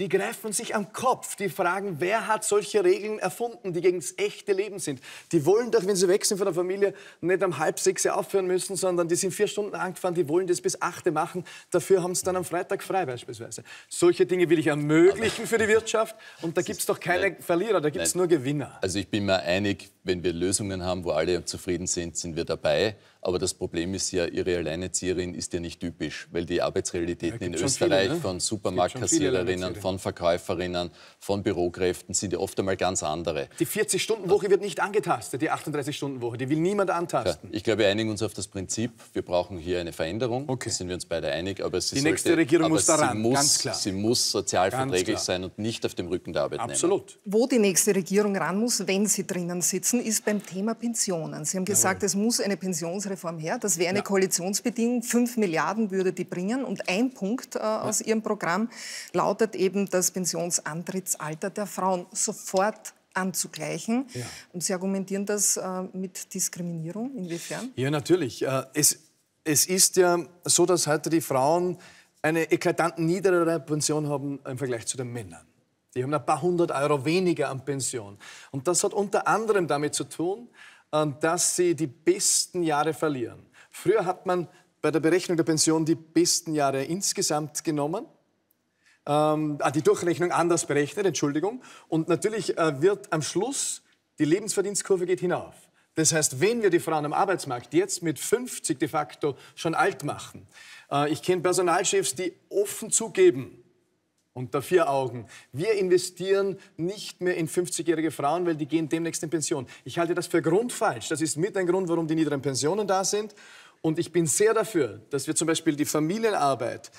Die greifen sich am Kopf, die fragen, wer hat solche Regeln erfunden, die gegen das echte Leben sind. Die wollen doch, wenn sie weg sind von der Familie, nicht am halb sechs aufhören müssen, sondern die sind vier Stunden angefahren, die wollen das bis achte machen. Dafür haben sie dann am Freitag frei beispielsweise. Solche Dinge will ich ermöglichen für die Wirtschaft und da gibt es doch keine Verlierer, da gibt es nur Gewinner. Also ich bin mir einig, wenn wir Lösungen haben, wo alle zufrieden sind, sind wir dabei. Aber das Problem ist ja, Ihre Alleinerzieherin ist ja nicht typisch, weil die Arbeitsrealitäten ja, in Österreich viele, ne? von Supermarktkassiererinnen, von Verkäuferinnen, von Bürokräften sind ja oft einmal ganz andere. Die 40-Stunden-Woche wird nicht angetastet, die 38-Stunden-Woche, die will niemand antasten. Ja, ich glaube, wir einigen uns auf das Prinzip, wir brauchen hier eine Veränderung. Okay. Da sind wir uns beide einig. Aber sie die sollte, nächste Regierung muss daran, muss, ganz klar. Sie muss sozialverträglich sein und nicht auf dem Rücken der Arbeit Absolut. Nehmen. Wo die nächste Regierung ran muss, wenn sie drinnen sitzen, lassen ist beim Thema Pensionen. Sie haben gesagt, Jawohl. es muss eine Pensionsreform her. Das wäre eine ja. Koalitionsbedingung. Fünf Milliarden würde die bringen. Und ein Punkt äh, ja. aus Ihrem Programm lautet eben, das Pensionsantrittsalter der Frauen sofort anzugleichen. Ja. Und Sie argumentieren das äh, mit Diskriminierung. Inwiefern? Ja, natürlich. Äh, es, es ist ja so, dass heute die Frauen eine eklatant niedrigere Pension haben im Vergleich zu den Männern. Die haben ein paar hundert Euro weniger an Pension. Und das hat unter anderem damit zu tun, äh, dass sie die besten Jahre verlieren. Früher hat man bei der Berechnung der Pension die besten Jahre insgesamt genommen. Ähm, äh, die Durchrechnung anders berechnet, Entschuldigung. Und natürlich äh, wird am Schluss die Lebensverdienstkurve geht hinauf. Das heißt, wenn wir die Frauen am Arbeitsmarkt jetzt mit 50 de facto schon alt machen, ich kenne Personalchefs, die offen zugeben, unter vier Augen. Wir investieren nicht mehr in 50-jährige Frauen, weil die gehen demnächst in Pension. Ich halte das für grundfalsch. Das ist mit ein Grund, warum die niederen Pensionen da sind. Und ich bin sehr dafür, dass wir zum Beispiel die Familienarbeit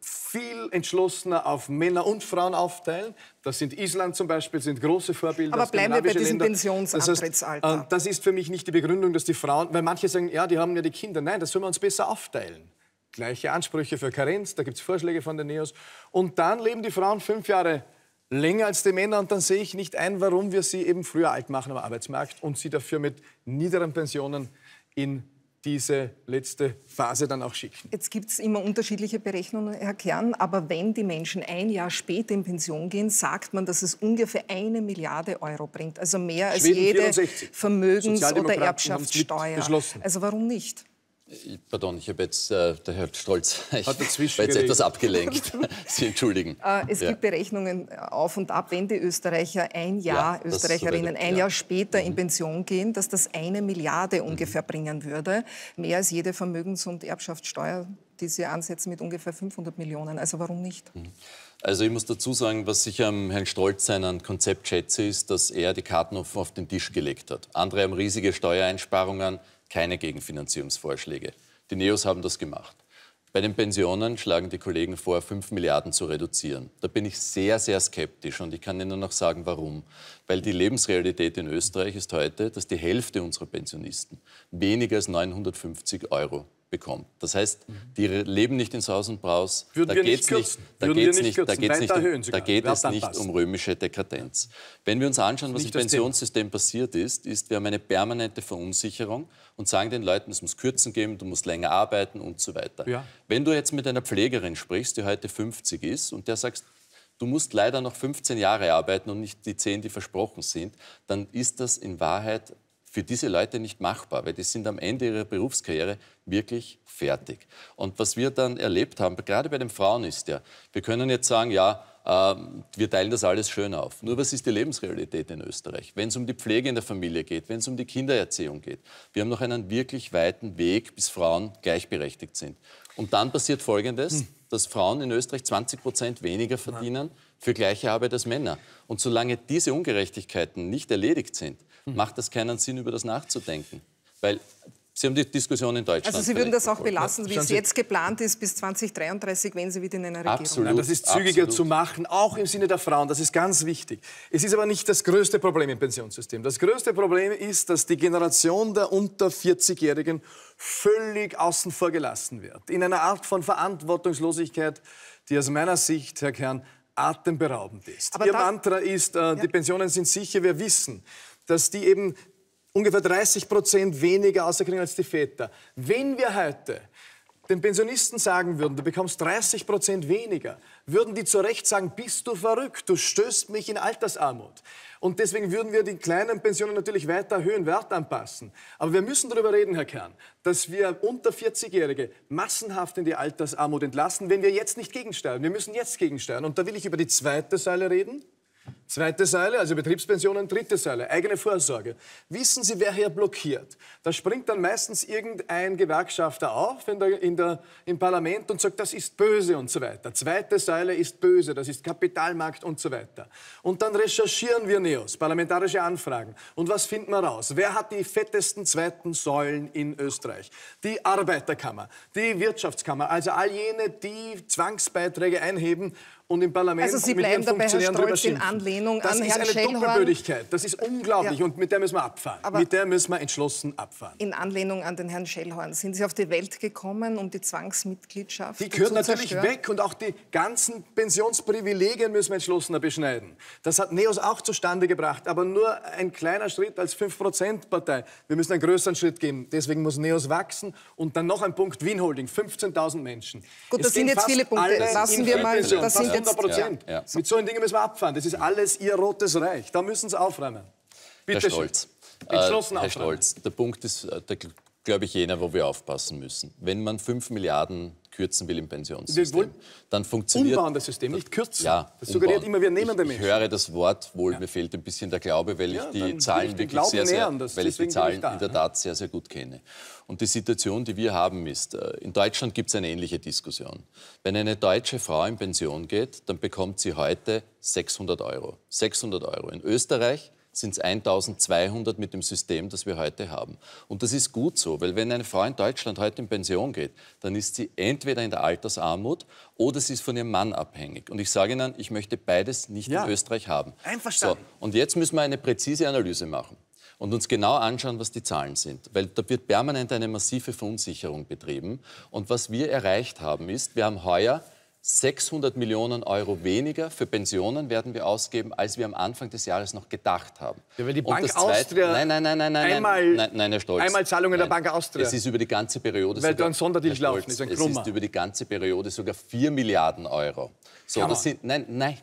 viel entschlossener auf Männer und Frauen aufteilen. Das sind Island zum Beispiel, sind große Vorbilder. Aber bleiben wir bei diesem Länder. Pensionsantrittsalter. Das, heißt, äh, das ist für mich nicht die Begründung, dass die Frauen, weil manche sagen, ja, die haben ja die Kinder. Nein, das sollen wir uns besser aufteilen gleiche Ansprüche für Karenz, da gibt es Vorschläge von den Neos. Und dann leben die Frauen fünf Jahre länger als die Männer und dann sehe ich nicht ein, warum wir sie eben früher alt machen am Arbeitsmarkt und sie dafür mit niederen Pensionen in diese letzte Phase dann auch schicken. Jetzt gibt es immer unterschiedliche Berechnungen, Herr Kern, aber wenn die Menschen ein Jahr später in Pension gehen, sagt man, dass es ungefähr eine Milliarde Euro bringt, also mehr als Schweden jede Vermögens- oder Erbschaftssteuer. Also warum nicht? Pardon, ich habe jetzt, äh, der Herr Stolz, ich war jetzt etwas abgelenkt. Sie entschuldigen. Äh, es ja. gibt Berechnungen auf und ab, wenn die Österreicher ein Jahr, ja, Österreicherinnen so ein Jahr später mhm. in Pension gehen, dass das eine Milliarde mhm. ungefähr mhm. bringen würde. Mehr als jede Vermögens- und Erbschaftssteuer, die Sie ansetzen mit ungefähr 500 Millionen. Also warum nicht? Mhm. Also ich muss dazu sagen, was ich am Herrn Stolz sein Konzept schätze, ist, dass er die Karten auf, auf den Tisch gelegt hat. Andere haben riesige Steuereinsparungen keine Gegenfinanzierungsvorschläge. Die Neos haben das gemacht. Bei den Pensionen schlagen die Kollegen vor, 5 Milliarden zu reduzieren. Da bin ich sehr, sehr skeptisch und ich kann Ihnen noch sagen, warum. Weil die Lebensrealität in Österreich ist heute, dass die Hälfte unserer Pensionisten weniger als 950 Euro bekommt. Das heißt, die leben nicht in Saus und Braus. Würden da geht es nicht, da nicht, nicht, um, da geht es nicht um römische Dekadenz. Wenn wir uns anschauen, was im Pensionssystem Thema. passiert ist, ist, wir haben eine permanente Verunsicherung und sagen den Leuten, es muss Kürzen geben, du musst länger arbeiten und so weiter. Ja. Wenn du jetzt mit einer Pflegerin sprichst, die heute 50 ist und der sagst, du musst leider noch 15 Jahre arbeiten und nicht die 10, die versprochen sind, dann ist das in Wahrheit für diese Leute nicht machbar, weil die sind am Ende ihrer Berufskarriere wirklich fertig. Und was wir dann erlebt haben, gerade bei den Frauen ist ja, wir können jetzt sagen, ja, ähm, wir teilen das alles schön auf. Nur was ist die Lebensrealität in Österreich? Wenn es um die Pflege in der Familie geht, wenn es um die Kindererziehung geht, wir haben noch einen wirklich weiten Weg, bis Frauen gleichberechtigt sind. Und dann passiert Folgendes, hm. dass Frauen in Österreich 20 Prozent weniger verdienen für gleiche Arbeit als Männer. Und solange diese Ungerechtigkeiten nicht erledigt sind, Mhm. macht das keinen Sinn, über das nachzudenken. Weil Sie haben die Diskussion in Deutschland. Also Sie würden das auch belassen, wie es jetzt geplant ist, bis 2033, wenn Sie wieder in einer Regierung Absolut. das ist zügiger Absolut. zu machen, auch im Sinne der Frauen. Das ist ganz wichtig. Es ist aber nicht das größte Problem im Pensionssystem. Das größte Problem ist, dass die Generation der unter 40-Jährigen völlig außen vor gelassen wird. In einer Art von Verantwortungslosigkeit, die aus meiner Sicht, Herr Kern, atemberaubend ist. Aber Ihr Mantra ist, äh, ja. die Pensionen sind sicher, wir wissen dass die eben ungefähr 30 Prozent weniger außerkriegen als die Väter. Wenn wir heute den Pensionisten sagen würden, du bekommst 30 Prozent weniger, würden die zu Recht sagen, bist du verrückt, du stößt mich in Altersarmut. Und deswegen würden wir die kleinen Pensionen natürlich weiter erhöhen, Wert anpassen. Aber wir müssen darüber reden, Herr Kern, dass wir unter 40-Jährige massenhaft in die Altersarmut entlassen, wenn wir jetzt nicht gegensteuern. Wir müssen jetzt gegensteuern. Und da will ich über die zweite Säule reden. Zweite Säule, also Betriebspensionen, dritte Säule, eigene Vorsorge. Wissen Sie, wer hier blockiert? Da springt dann meistens irgendein Gewerkschafter auf in der, in der, im Parlament und sagt, das ist böse und so weiter. Zweite Säule ist böse, das ist Kapitalmarkt und so weiter. Und dann recherchieren wir NEOS, parlamentarische Anfragen. Und was finden wir raus? Wer hat die fettesten zweiten Säulen in Österreich? Die Arbeiterkammer, die Wirtschaftskammer, also all jene, die Zwangsbeiträge einheben und im Parlament also Sie bleiben dabei, Herr Strolz, in Anlehnung das an Herrn ist eine Doppelbödigkeit. Das ist unglaublich ja. und mit der müssen wir abfahren. Aber mit der müssen wir entschlossen abfahren. In Anlehnung an den Herrn Schellhorn. Sind Sie auf die Welt gekommen, um die Zwangsmitgliedschaft zu zerstören? Die gehört natürlich weg und auch die ganzen Pensionsprivilegien müssen wir entschlossener beschneiden. Das hat Neos auch zustande gebracht, aber nur ein kleiner Schritt als 5%-Partei. Wir müssen einen größeren Schritt gehen. Deswegen muss Neos wachsen. Und dann noch ein Punkt, Wien Holding, 15.000 Menschen. Gut, es das sind jetzt viele Punkte. Lassen wir mal, das sind 100 Prozent. Ja, ja. Mit solchen Dingen müssen wir abfahren. Das ist alles Ihr rotes Reich. Da müssen Sie aufräumen. Bitte Herr Stolz. Entschlossen äh, Herr aufräumen. Stolz, der Punkt ist, äh, der glaube ich, jener, wo wir aufpassen müssen. Wenn man 5 Milliarden kürzen will im Pensionssystem, dann funktioniert... Umbauen das System, nicht kürzen. Ja, das umbauen. suggeriert immer, wir nehmen den Menschen. Ich höre das Wort wohl, ja. mir fehlt ein bisschen der Glaube, weil ja, ich die Zahlen wirklich sehr, nähern, sehr, weil ich die Zahlen ich in der Tat sehr, sehr gut kenne. Und die Situation, die wir haben, ist, äh, in Deutschland gibt es eine ähnliche Diskussion. Wenn eine deutsche Frau in Pension geht, dann bekommt sie heute 600 Euro. 600 Euro. In Österreich sind es 1200 mit dem System, das wir heute haben. Und das ist gut so, weil wenn eine Frau in Deutschland heute in Pension geht, dann ist sie entweder in der Altersarmut oder sie ist von ihrem Mann abhängig. Und ich sage Ihnen, ich möchte beides nicht ja. in Österreich haben. Einverstanden. So, und jetzt müssen wir eine präzise Analyse machen und uns genau anschauen, was die Zahlen sind. Weil da wird permanent eine massive Verunsicherung betrieben. Und was wir erreicht haben, ist, wir haben heuer 600 Millionen Euro weniger für Pensionen werden wir ausgeben, als wir am Anfang des Jahres noch gedacht haben. Ja, weil die Bank Austria nein, nein, nein, nein, nein, einmal, nein, nein, Herr Stolz. Einmal Zahlungen nein. der Bank Austria. Es ist über die ganze Periode Weil sogar, da ein Sonderdeal laufen ist, ein Krummer. Es ist über die ganze Periode sogar 4 Milliarden Euro. So, das sind, nein, nein.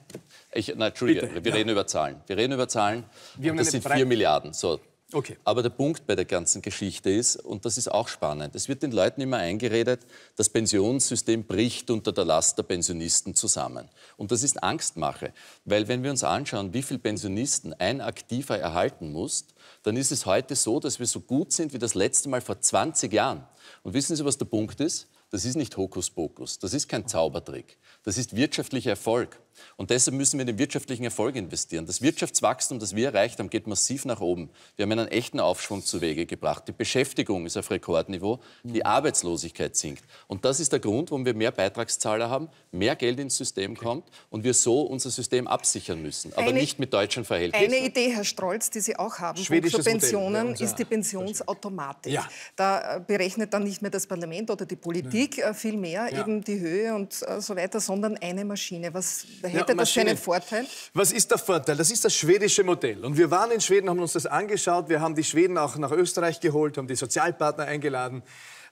Ich, na, Entschuldige, Bitte. wir ja. reden über Zahlen. Wir reden über Zahlen. Wir das sind 4 Milliarden. So, Okay. Aber der Punkt bei der ganzen Geschichte ist, und das ist auch spannend, es wird den Leuten immer eingeredet, das Pensionssystem bricht unter der Last der Pensionisten zusammen. Und das ist Angstmache, weil wenn wir uns anschauen, wie viel Pensionisten ein Aktiver erhalten muss, dann ist es heute so, dass wir so gut sind wie das letzte Mal vor 20 Jahren. Und wissen Sie, was der Punkt ist? Das ist nicht Hokuspokus, das ist kein Zaubertrick, das ist wirtschaftlicher Erfolg. Und deshalb müssen wir in den wirtschaftlichen Erfolg investieren. Das Wirtschaftswachstum, das wir erreicht haben, geht massiv nach oben. Wir haben einen echten Aufschwung zu Wege gebracht. Die Beschäftigung ist auf Rekordniveau. Mhm. Die Arbeitslosigkeit sinkt. Und das ist der Grund, warum wir mehr Beitragszahler haben, mehr Geld ins System kommt und wir so unser System absichern müssen. Aber eine, nicht mit deutschen Verhältnissen. Eine Idee, Herr Strolz, die Sie auch haben, Schwedische Pensionen, Modell, ist die Pensionsautomatik. Ja. Da äh, berechnet dann nicht mehr das Parlament oder die Politik ja. Äh, viel mehr ja. eben die Höhe und äh, so weiter, sondern eine Maschine. Was hätte ja, das seinen Vorteil. Was ist der Vorteil? Das ist das schwedische Modell. Und wir waren in Schweden, haben uns das angeschaut. Wir haben die Schweden auch nach Österreich geholt, haben die Sozialpartner eingeladen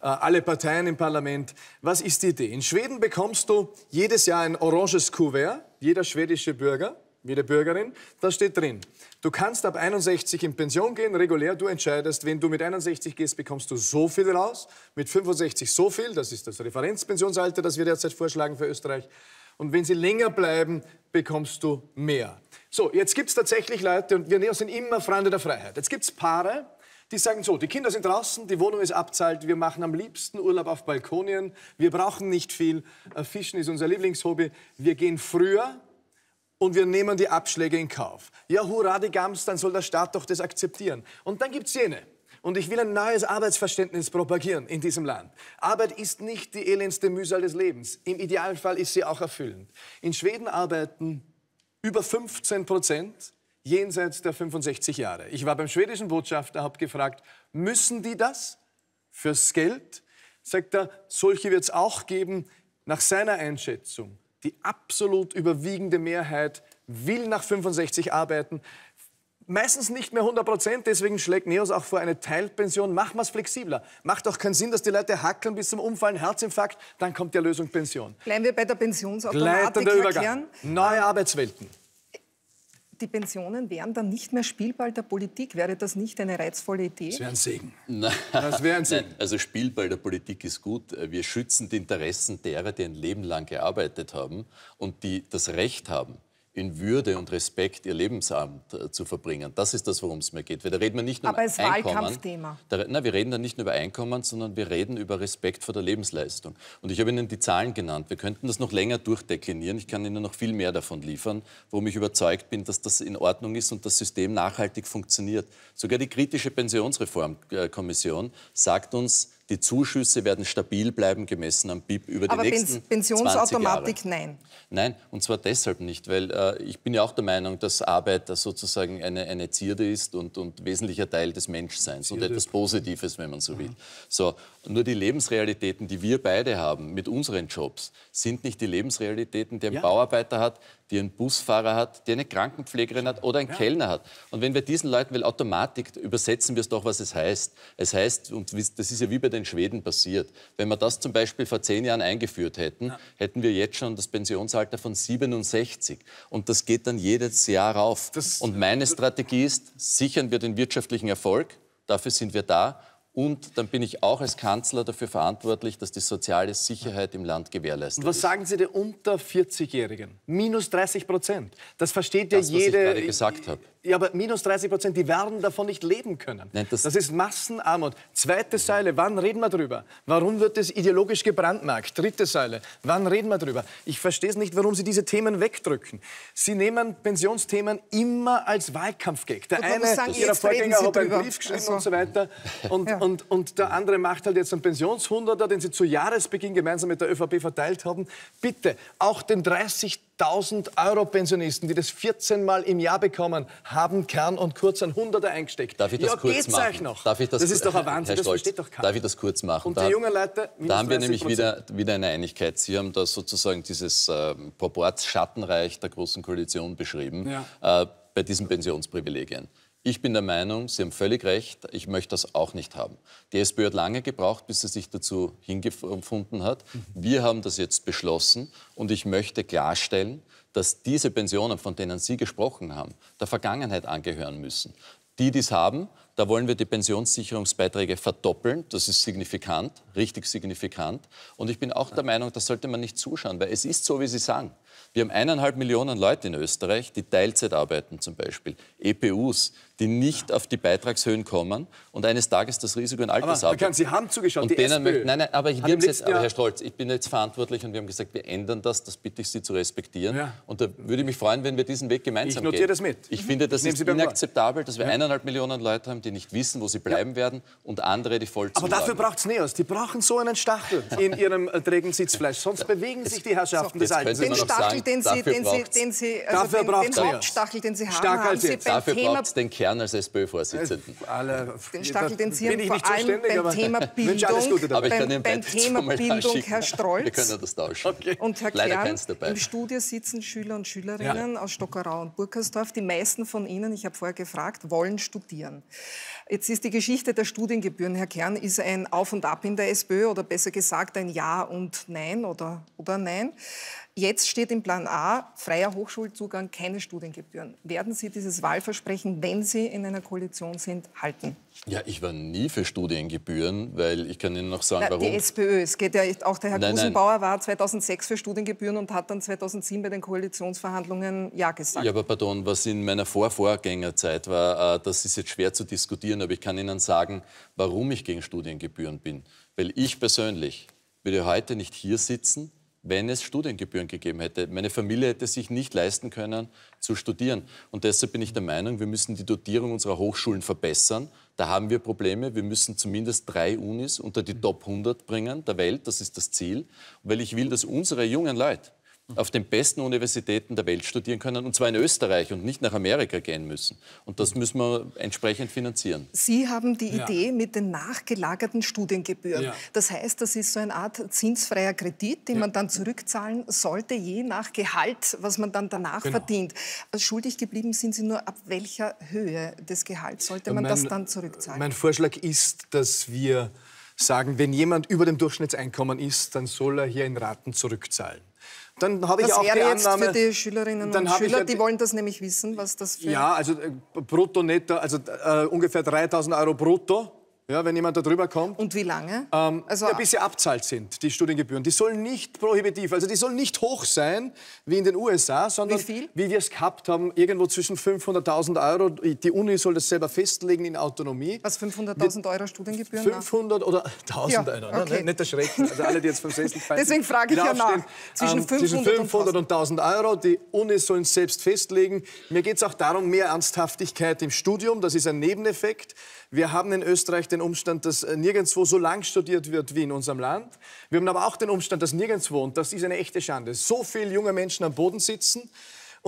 äh, alle Parteien im Parlament. Was ist die Idee? In Schweden bekommst du jedes Jahr ein oranges Kuvert, jeder schwedische Bürger, jede Bürgerin, da steht drin. Du kannst ab 61 in Pension gehen, regulär, du entscheidest, wenn du mit 61 gehst, bekommst du so viel raus, mit 65 so viel, das ist das Referenzpensionsalter, das wir derzeit vorschlagen für Österreich. Und wenn sie länger bleiben, bekommst du mehr. So, jetzt gibt es tatsächlich Leute, und wir sind immer Freunde der Freiheit. Jetzt gibt es Paare, die sagen so, die Kinder sind draußen, die Wohnung ist abzahlt, wir machen am liebsten Urlaub auf Balkonien, wir brauchen nicht viel, äh, Fischen ist unser Lieblingshobby, wir gehen früher und wir nehmen die Abschläge in Kauf. Ja, hurra, die Gams, dann soll der Staat doch das akzeptieren. Und dann gibt es jene, und ich will ein neues Arbeitsverständnis propagieren in diesem Land. Arbeit ist nicht die elendste Mühsal des Lebens. Im Idealfall ist sie auch erfüllend. In Schweden arbeiten über 15 Prozent jenseits der 65 Jahre. Ich war beim schwedischen Botschafter, habe gefragt, müssen die das fürs Geld? Sagt er, solche wird es auch geben. Nach seiner Einschätzung, die absolut überwiegende Mehrheit will nach 65 arbeiten meistens nicht mehr 100 Prozent. Deswegen schlägt Neos auch vor eine Teilpension. Machen wir es flexibler. Macht auch keinen Sinn, dass die Leute hackeln bis zum Umfallen, Herzinfarkt. Dann kommt die Lösung Pension. Bleiben wir bei der Pensionsautomatik. Gleitender Übergang. Erklären. Neue Arbeitswelten die Pensionen wären dann nicht mehr Spielball der Politik. Wäre das nicht eine reizvolle Idee? Das wäre ein Segen. Nein. Das wäre ein Segen. Nein, also Spielball der Politik ist gut. Wir schützen die Interessen derer, die ein Leben lang gearbeitet haben und die das Recht haben, in Würde und Respekt ihr Lebensabend äh, zu verbringen. Das ist das, worum es mir geht. Weil da reden wir nicht nur Aber es Einkommen. Wahlkampfthema. Da, wir reden da nicht nur über Einkommen, sondern wir reden über Respekt vor der Lebensleistung. Und ich habe Ihnen die Zahlen genannt. Wir könnten das noch länger durchdeklinieren. Ich kann Ihnen noch viel mehr davon liefern, worum ich überzeugt bin, dass das in Ordnung ist und das System nachhaltig funktioniert. Sogar die kritische Pensionsreformkommission äh, sagt uns, die Zuschüsse werden stabil bleiben, gemessen am BIP über die Aber nächsten Pensionsautomatik 20 Jahre. nein. Nein, und zwar deshalb nicht, weil äh, ich bin ja auch der Meinung, dass Arbeit das sozusagen eine, eine Zierde ist und, und wesentlicher Teil des Menschseins Zierde. und etwas Positives, wenn man so will. Mhm. So, nur die Lebensrealitäten, die wir beide haben mit unseren Jobs, sind nicht die Lebensrealitäten, die ein ja. Bauarbeiter hat, die ein Busfahrer hat, die eine Krankenpflegerin hat oder ein ja. Kellner hat. Und wenn wir diesen Leuten, weil Automatik, übersetzen wir es doch, was es heißt. Es heißt, und das ist ja wie bei in Schweden passiert. Wenn wir das zum Beispiel vor zehn Jahren eingeführt hätten, hätten wir jetzt schon das Pensionsalter von 67. Und das geht dann jedes Jahr rauf. Das, und meine Strategie ist, sichern wir den wirtschaftlichen Erfolg, dafür sind wir da und dann bin ich auch als Kanzler dafür verantwortlich, dass die soziale Sicherheit im Land gewährleistet wird. Und was sagen Sie den unter 40-Jährigen? Minus 30 Prozent. Das versteht ja das, jede. Was ich gerade gesagt habe. Ja, aber minus 30 Prozent, die werden davon nicht leben können. Nein, das, das ist Massenarmut. Zweite Säule, wann reden wir drüber? Warum wird es ideologisch gebrandmarkt? Dritte Säule, wann reden wir drüber? Ich verstehe es nicht, warum Sie diese Themen wegdrücken. Sie nehmen Pensionsthemen immer als Wahlkampfgag. Der Gut, eine sagen, Ihrer Vorgänger hat einen Brief geschrieben also. und so weiter. Und, ja. Und, und der andere macht halt jetzt einen Pensionshunderter, den sie zu Jahresbeginn gemeinsam mit der ÖVP verteilt haben. Bitte, auch den 30.000 Euro Pensionisten, die das 14 Mal im Jahr bekommen, haben Kern und Kurz ein Hunderter eingesteckt. Darf ich das ja, kurz machen? Noch. Darf ich das, das ist doch ein Wahnsinn, Stolz, das versteht doch keiner. Darf ich das kurz machen? Und die jungen Leute, da haben wir nämlich wieder, wieder eine Einigkeit. Sie haben da sozusagen dieses äh, Schattenreich der Großen Koalition beschrieben ja. äh, bei diesen Pensionsprivilegien. Ich bin der Meinung, Sie haben völlig recht, ich möchte das auch nicht haben. Die SPÖ hat lange gebraucht, bis sie sich dazu hingefunden hat. Mhm. Wir haben das jetzt beschlossen und ich möchte klarstellen, dass diese Pensionen, von denen Sie gesprochen haben, der Vergangenheit angehören müssen. Die, die es haben, da wollen wir die Pensionssicherungsbeiträge verdoppeln. Das ist signifikant, richtig signifikant. Und ich bin auch der Meinung, das sollte man nicht zuschauen, weil es ist so, wie Sie sagen. Wir haben eineinhalb Millionen Leute in Österreich, die Teilzeit arbeiten zum Beispiel, EPUs, die nicht auf die Beitragshöhen kommen und eines Tages das Risiko in Alters aber, Sie haben zugeschaut, und die SPÖ möchten, Nein, nein, aber, ich jetzt, aber Herr Stolz, ich bin jetzt verantwortlich und wir haben gesagt, wir ändern das, das bitte ich Sie zu respektieren. Ja. Und da würde ich mich freuen, wenn wir diesen Weg gemeinsam gehen. Ich notiere gehen. das mit. Ich finde, das Nehmen ist inakzeptabel, dass wir ja. eineinhalb Millionen Leute haben, die nicht wissen, wo sie bleiben ja. werden und andere, die voll Aber dafür braucht es Neos. Die brauchen so einen Stachel in ihrem äh, trägen Sitzfleisch. Sonst bewegen sich die Herrschaften des Alters. Den Stachel, den Sie, den Sie, den Sie, also den, den Hauptstachel, den Sie haben, haben Sie beim Thema erklären als SPÖ-Vorsitzenden. Äh, den Stachel, den Sie haben vor allem beim Thema Bildung, beim, beim Thema Bildung, Herr Strolz. Wir können das tauschen. Okay. Und Herr Kern, im Studio sitzen Schüler und Schülerinnen ja. aus Stockerau und Burkersdorf. Die meisten von Ihnen, ich habe vorher gefragt, wollen studieren. Jetzt ist die Geschichte der Studiengebühren, Herr Kern, ist ein Auf und Ab in der SPÖ oder besser gesagt ein Ja und Nein oder, oder Nein. Jetzt steht im Plan A freier Hochschulzugang, keine Studiengebühren. Werden Sie dieses Wahlversprechen, wenn Sie in einer Koalition sind, halten? Ja, ich war nie für Studiengebühren, weil ich kann Ihnen noch sagen, Na, warum. Die SPÖ, es geht ja auch der Herr nein, Gusenbauer nein. war 2006 für Studiengebühren und hat dann 2007 bei den Koalitionsverhandlungen Ja gesagt. Ja, aber pardon, was in meiner Vorvorgängerzeit war, äh, das ist jetzt schwer zu diskutieren, aber ich kann Ihnen sagen, warum ich gegen Studiengebühren bin. Weil ich persönlich würde heute nicht hier sitzen, wenn es Studiengebühren gegeben hätte. Meine Familie hätte sich nicht leisten können, zu studieren. Und deshalb bin ich der Meinung, wir müssen die Dotierung unserer Hochschulen verbessern. Da haben wir Probleme. Wir müssen zumindest drei Unis unter die Top 100 bringen der Welt. Das ist das Ziel. Weil ich will, dass unsere jungen Leute auf den besten Universitäten der Welt studieren können, und zwar in Österreich und nicht nach Amerika gehen müssen. Und das müssen wir entsprechend finanzieren. Sie haben die ja. Idee mit den nachgelagerten Studiengebühren. Ja. Das heißt, das ist so eine Art zinsfreier Kredit, den ja. man dann zurückzahlen sollte, je nach Gehalt, was man dann danach genau. verdient. Also schuldig geblieben sind Sie nur, ab welcher Höhe des Gehalts sollte man mein, das dann zurückzahlen? Mein Vorschlag ist, dass wir sagen, wenn jemand über dem Durchschnittseinkommen ist, dann soll er hier in Raten zurückzahlen. Dann habe ich auch wäre die jetzt für die Schülerinnen und Schüler, ich, die wollen das nämlich wissen, was das für... Ja, also äh, brutto netto, also äh, äh ungefähr 3.000 Euro brutto ja, wenn jemand da drüber kommt. Und wie lange? Ähm, also, ja, bis sie abzahlt sind, die Studiengebühren. Die sollen nicht prohibitiv, also die sollen nicht hoch sein wie in den USA, sondern wie, wie wir es gehabt haben, irgendwo zwischen 500.000 Euro. Die Uni soll das selber festlegen in Autonomie. Was, 500.000 Euro Studiengebühren? 500 oder 1.000 ja, Euro, ne? ne? nicht erschrecken. Also alle, die jetzt vom Sessel Deswegen frage ich ja nach. Zwischen 500, ähm, zwischen 500 und 1.000 Euro. Die Uni sollen selbst festlegen. Mir geht es auch darum, mehr Ernsthaftigkeit im Studium. Das ist ein Nebeneffekt. Wir haben in Österreich den den Umstand, dass äh, nirgendwo so lang studiert wird wie in unserem Land. Wir haben aber auch den Umstand, dass nirgendwo, und das ist eine echte Schande, so viele junge Menschen am Boden sitzen,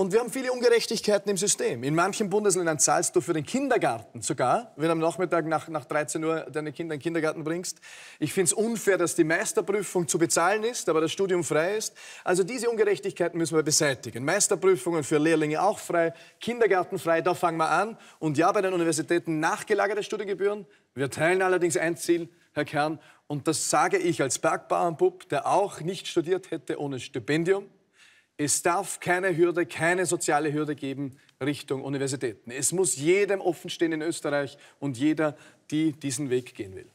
und wir haben viele Ungerechtigkeiten im System. In manchen Bundesländern zahlst du für den Kindergarten sogar, wenn du am Nachmittag nach, nach 13 Uhr deine Kinder in den Kindergarten bringst. Ich finde es unfair, dass die Meisterprüfung zu bezahlen ist, aber das Studium frei ist. Also diese Ungerechtigkeiten müssen wir beseitigen. Meisterprüfungen für Lehrlinge auch frei, Kindergarten frei, da fangen wir an. Und ja, bei den Universitäten nachgelagerte Studiengebühren. Wir teilen allerdings ein Ziel, Herr Kern, und das sage ich als Bergbauernbub, der auch nicht studiert hätte ohne Stipendium. Es darf keine Hürde, keine soziale Hürde geben Richtung Universitäten. Es muss jedem offenstehen in Österreich und jeder, die diesen Weg gehen will.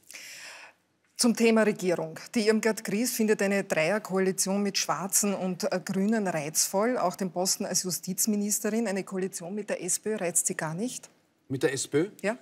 Zum Thema Regierung. Die Irmgard Gries findet eine Dreierkoalition mit Schwarzen und äh, Grünen reizvoll. Auch den Posten als Justizministerin. Eine Koalition mit der SPÖ reizt sie gar nicht. Mit der SPÖ? Ja.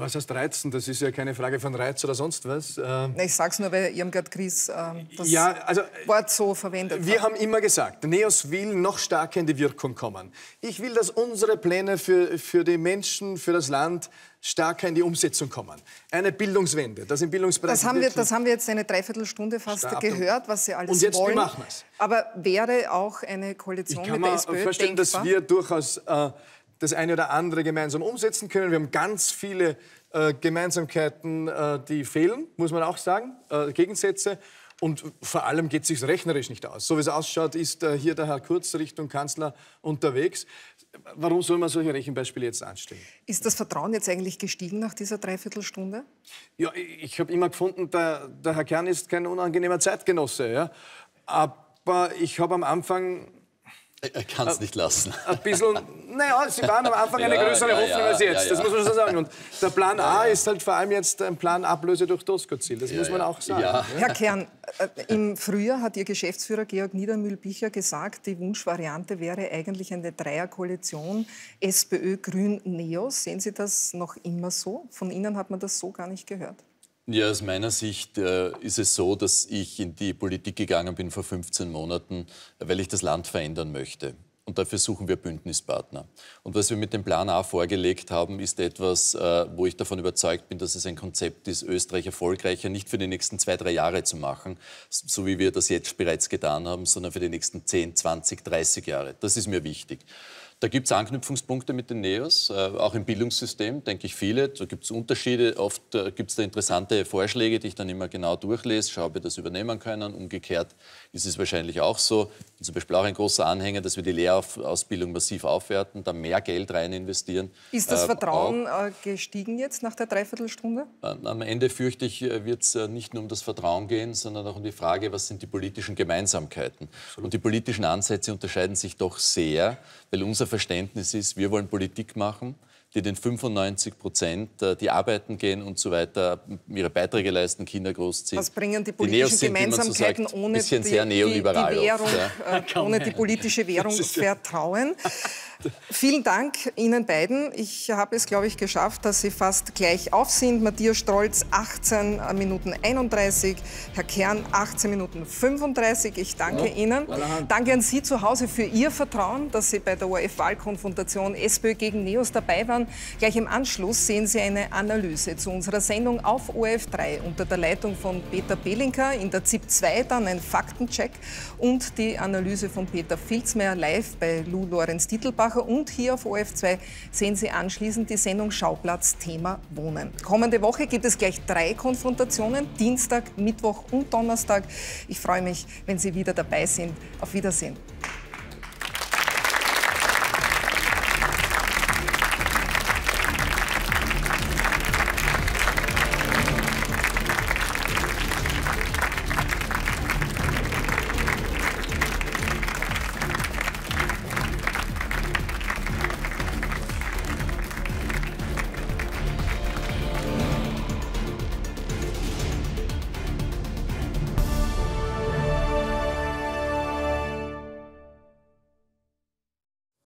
Was heißt reizen? Das ist ja keine Frage von Reiz oder sonst was. Äh, ich sag's nur, weil Irmgard Gries ähm, das ja, also, äh, Wort so verwendet wir hat. Wir haben immer gesagt, Neos will noch stärker in die Wirkung kommen. Ich will, dass unsere Pläne für, für die Menschen, für das Land stärker in die Umsetzung kommen. Eine Bildungswende, das im Bildungsbereich... Das haben wir, das haben wir jetzt eine Dreiviertelstunde fast Startung. gehört, was Sie alles wollen. Und jetzt, wie machen wir es? Aber wäre auch eine Koalition mit der SPÖ Ich kann mir vorstellen, denkbar? dass wir durchaus... Äh, das eine oder andere gemeinsam umsetzen können. Wir haben ganz viele äh, Gemeinsamkeiten, äh, die fehlen, muss man auch sagen, äh, Gegensätze. Und vor allem geht es sich rechnerisch nicht aus. So wie es ausschaut, ist äh, hier der Herr Kurz Richtung Kanzler unterwegs. Warum soll man solche Rechenbeispiele jetzt anstellen? Ist das Vertrauen jetzt eigentlich gestiegen nach dieser Dreiviertelstunde? Ja, ich habe immer gefunden, der, der, Herr Kern ist kein unangenehmer Zeitgenosse. Ja? Aber ich habe am Anfang er kann es nicht lassen. Ein bisschen, naja, sie waren am Anfang eine größere ja, Hoffnung ja, als jetzt, ja, das muss man schon sagen. Und der Plan A ist halt vor allem jetzt ein Plan Ablöse durch Doskozil, das muss man auch sagen. Herr Kern, äh, im Frühjahr hat Ihr Geschäftsführer Georg Niedermühl-Bicher gesagt, die Wunschvariante wäre eigentlich eine Dreierkoalition SPÖ, Grün, Neos. Sehen Sie das noch immer so? Von Ihnen hat man das so gar nicht gehört. Ja, aus meiner Sicht äh, ist es so, dass ich in die Politik gegangen bin vor 15 Monaten, weil ich das Land verändern möchte. Und dafür suchen wir Bündnispartner. Und was wir mit dem Plan A vorgelegt haben, ist etwas, äh, wo ich davon überzeugt bin, dass es ein Konzept ist, Österreich erfolgreicher nicht für die nächsten zwei, drei Jahre zu machen, so wie wir das jetzt bereits getan haben, sondern für die nächsten 10, 20, 30 Jahre. Das ist mir wichtig. Da gibt es Anknüpfungspunkte mit den NEOS, äh, auch im Bildungssystem, denke ich, viele. Da gibt es Unterschiede, oft äh, gibt es da interessante Vorschläge, die ich dann immer genau durchlese, schaue, ob wir das übernehmen können. Umgekehrt ist es wahrscheinlich auch so. Und zum Beispiel auch ein großer Anhänger, dass wir die Lehrausbildung massiv aufwerten, da mehr Geld rein investieren. Ist das äh, Vertrauen äh, gestiegen jetzt nach der Dreiviertelstunde? Am Ende fürchte ich, äh, wird es äh, nicht nur um das Vertrauen gehen, sondern auch um die Frage, was sind die politischen Gemeinsamkeiten. Und die politischen Ansätze unterscheiden sich doch sehr, weil unser Verständnis ist, wir wollen Politik machen die den 95 Prozent, die arbeiten gehen und so weiter, ihre Beiträge leisten, Kinder großziehen. Was bringen die politischen die Gemeinsamkeiten so sagt, ohne bisschen die sehr neoliberal. Die, die Währung, ja. Äh, ohne die politische Währung Vertrauen. Vielen Dank Ihnen beiden. Ich habe es, glaube ich, geschafft, dass Sie fast gleich auf sind. Matthias Strolz 18 Minuten 31, Herr Kern 18 Minuten 35. Ich danke ja, Ihnen. Danke an Sie zu Hause für Ihr Vertrauen, dass Sie bei der ORF-Wahlkonfrontation SPÖ gegen NEOS dabei waren. Gleich im Anschluss sehen Sie eine Analyse zu unserer Sendung auf ORF3 unter der Leitung von Peter Belinker. In der ZIP 2 dann ein Faktencheck und die Analyse von Peter Filzmeier live bei Lou Lorenz Titelbach. Offenbacher und hier auf OF2 sehen Sie anschließend die Sendung Schauplatz Thema Wohnen. Kommende Woche gibt es gleich drei Konfrontationen, Dienstag, Mittwoch und Donnerstag. Ich freue mich, wenn Sie wieder dabei sind. Auf Wiedersehen.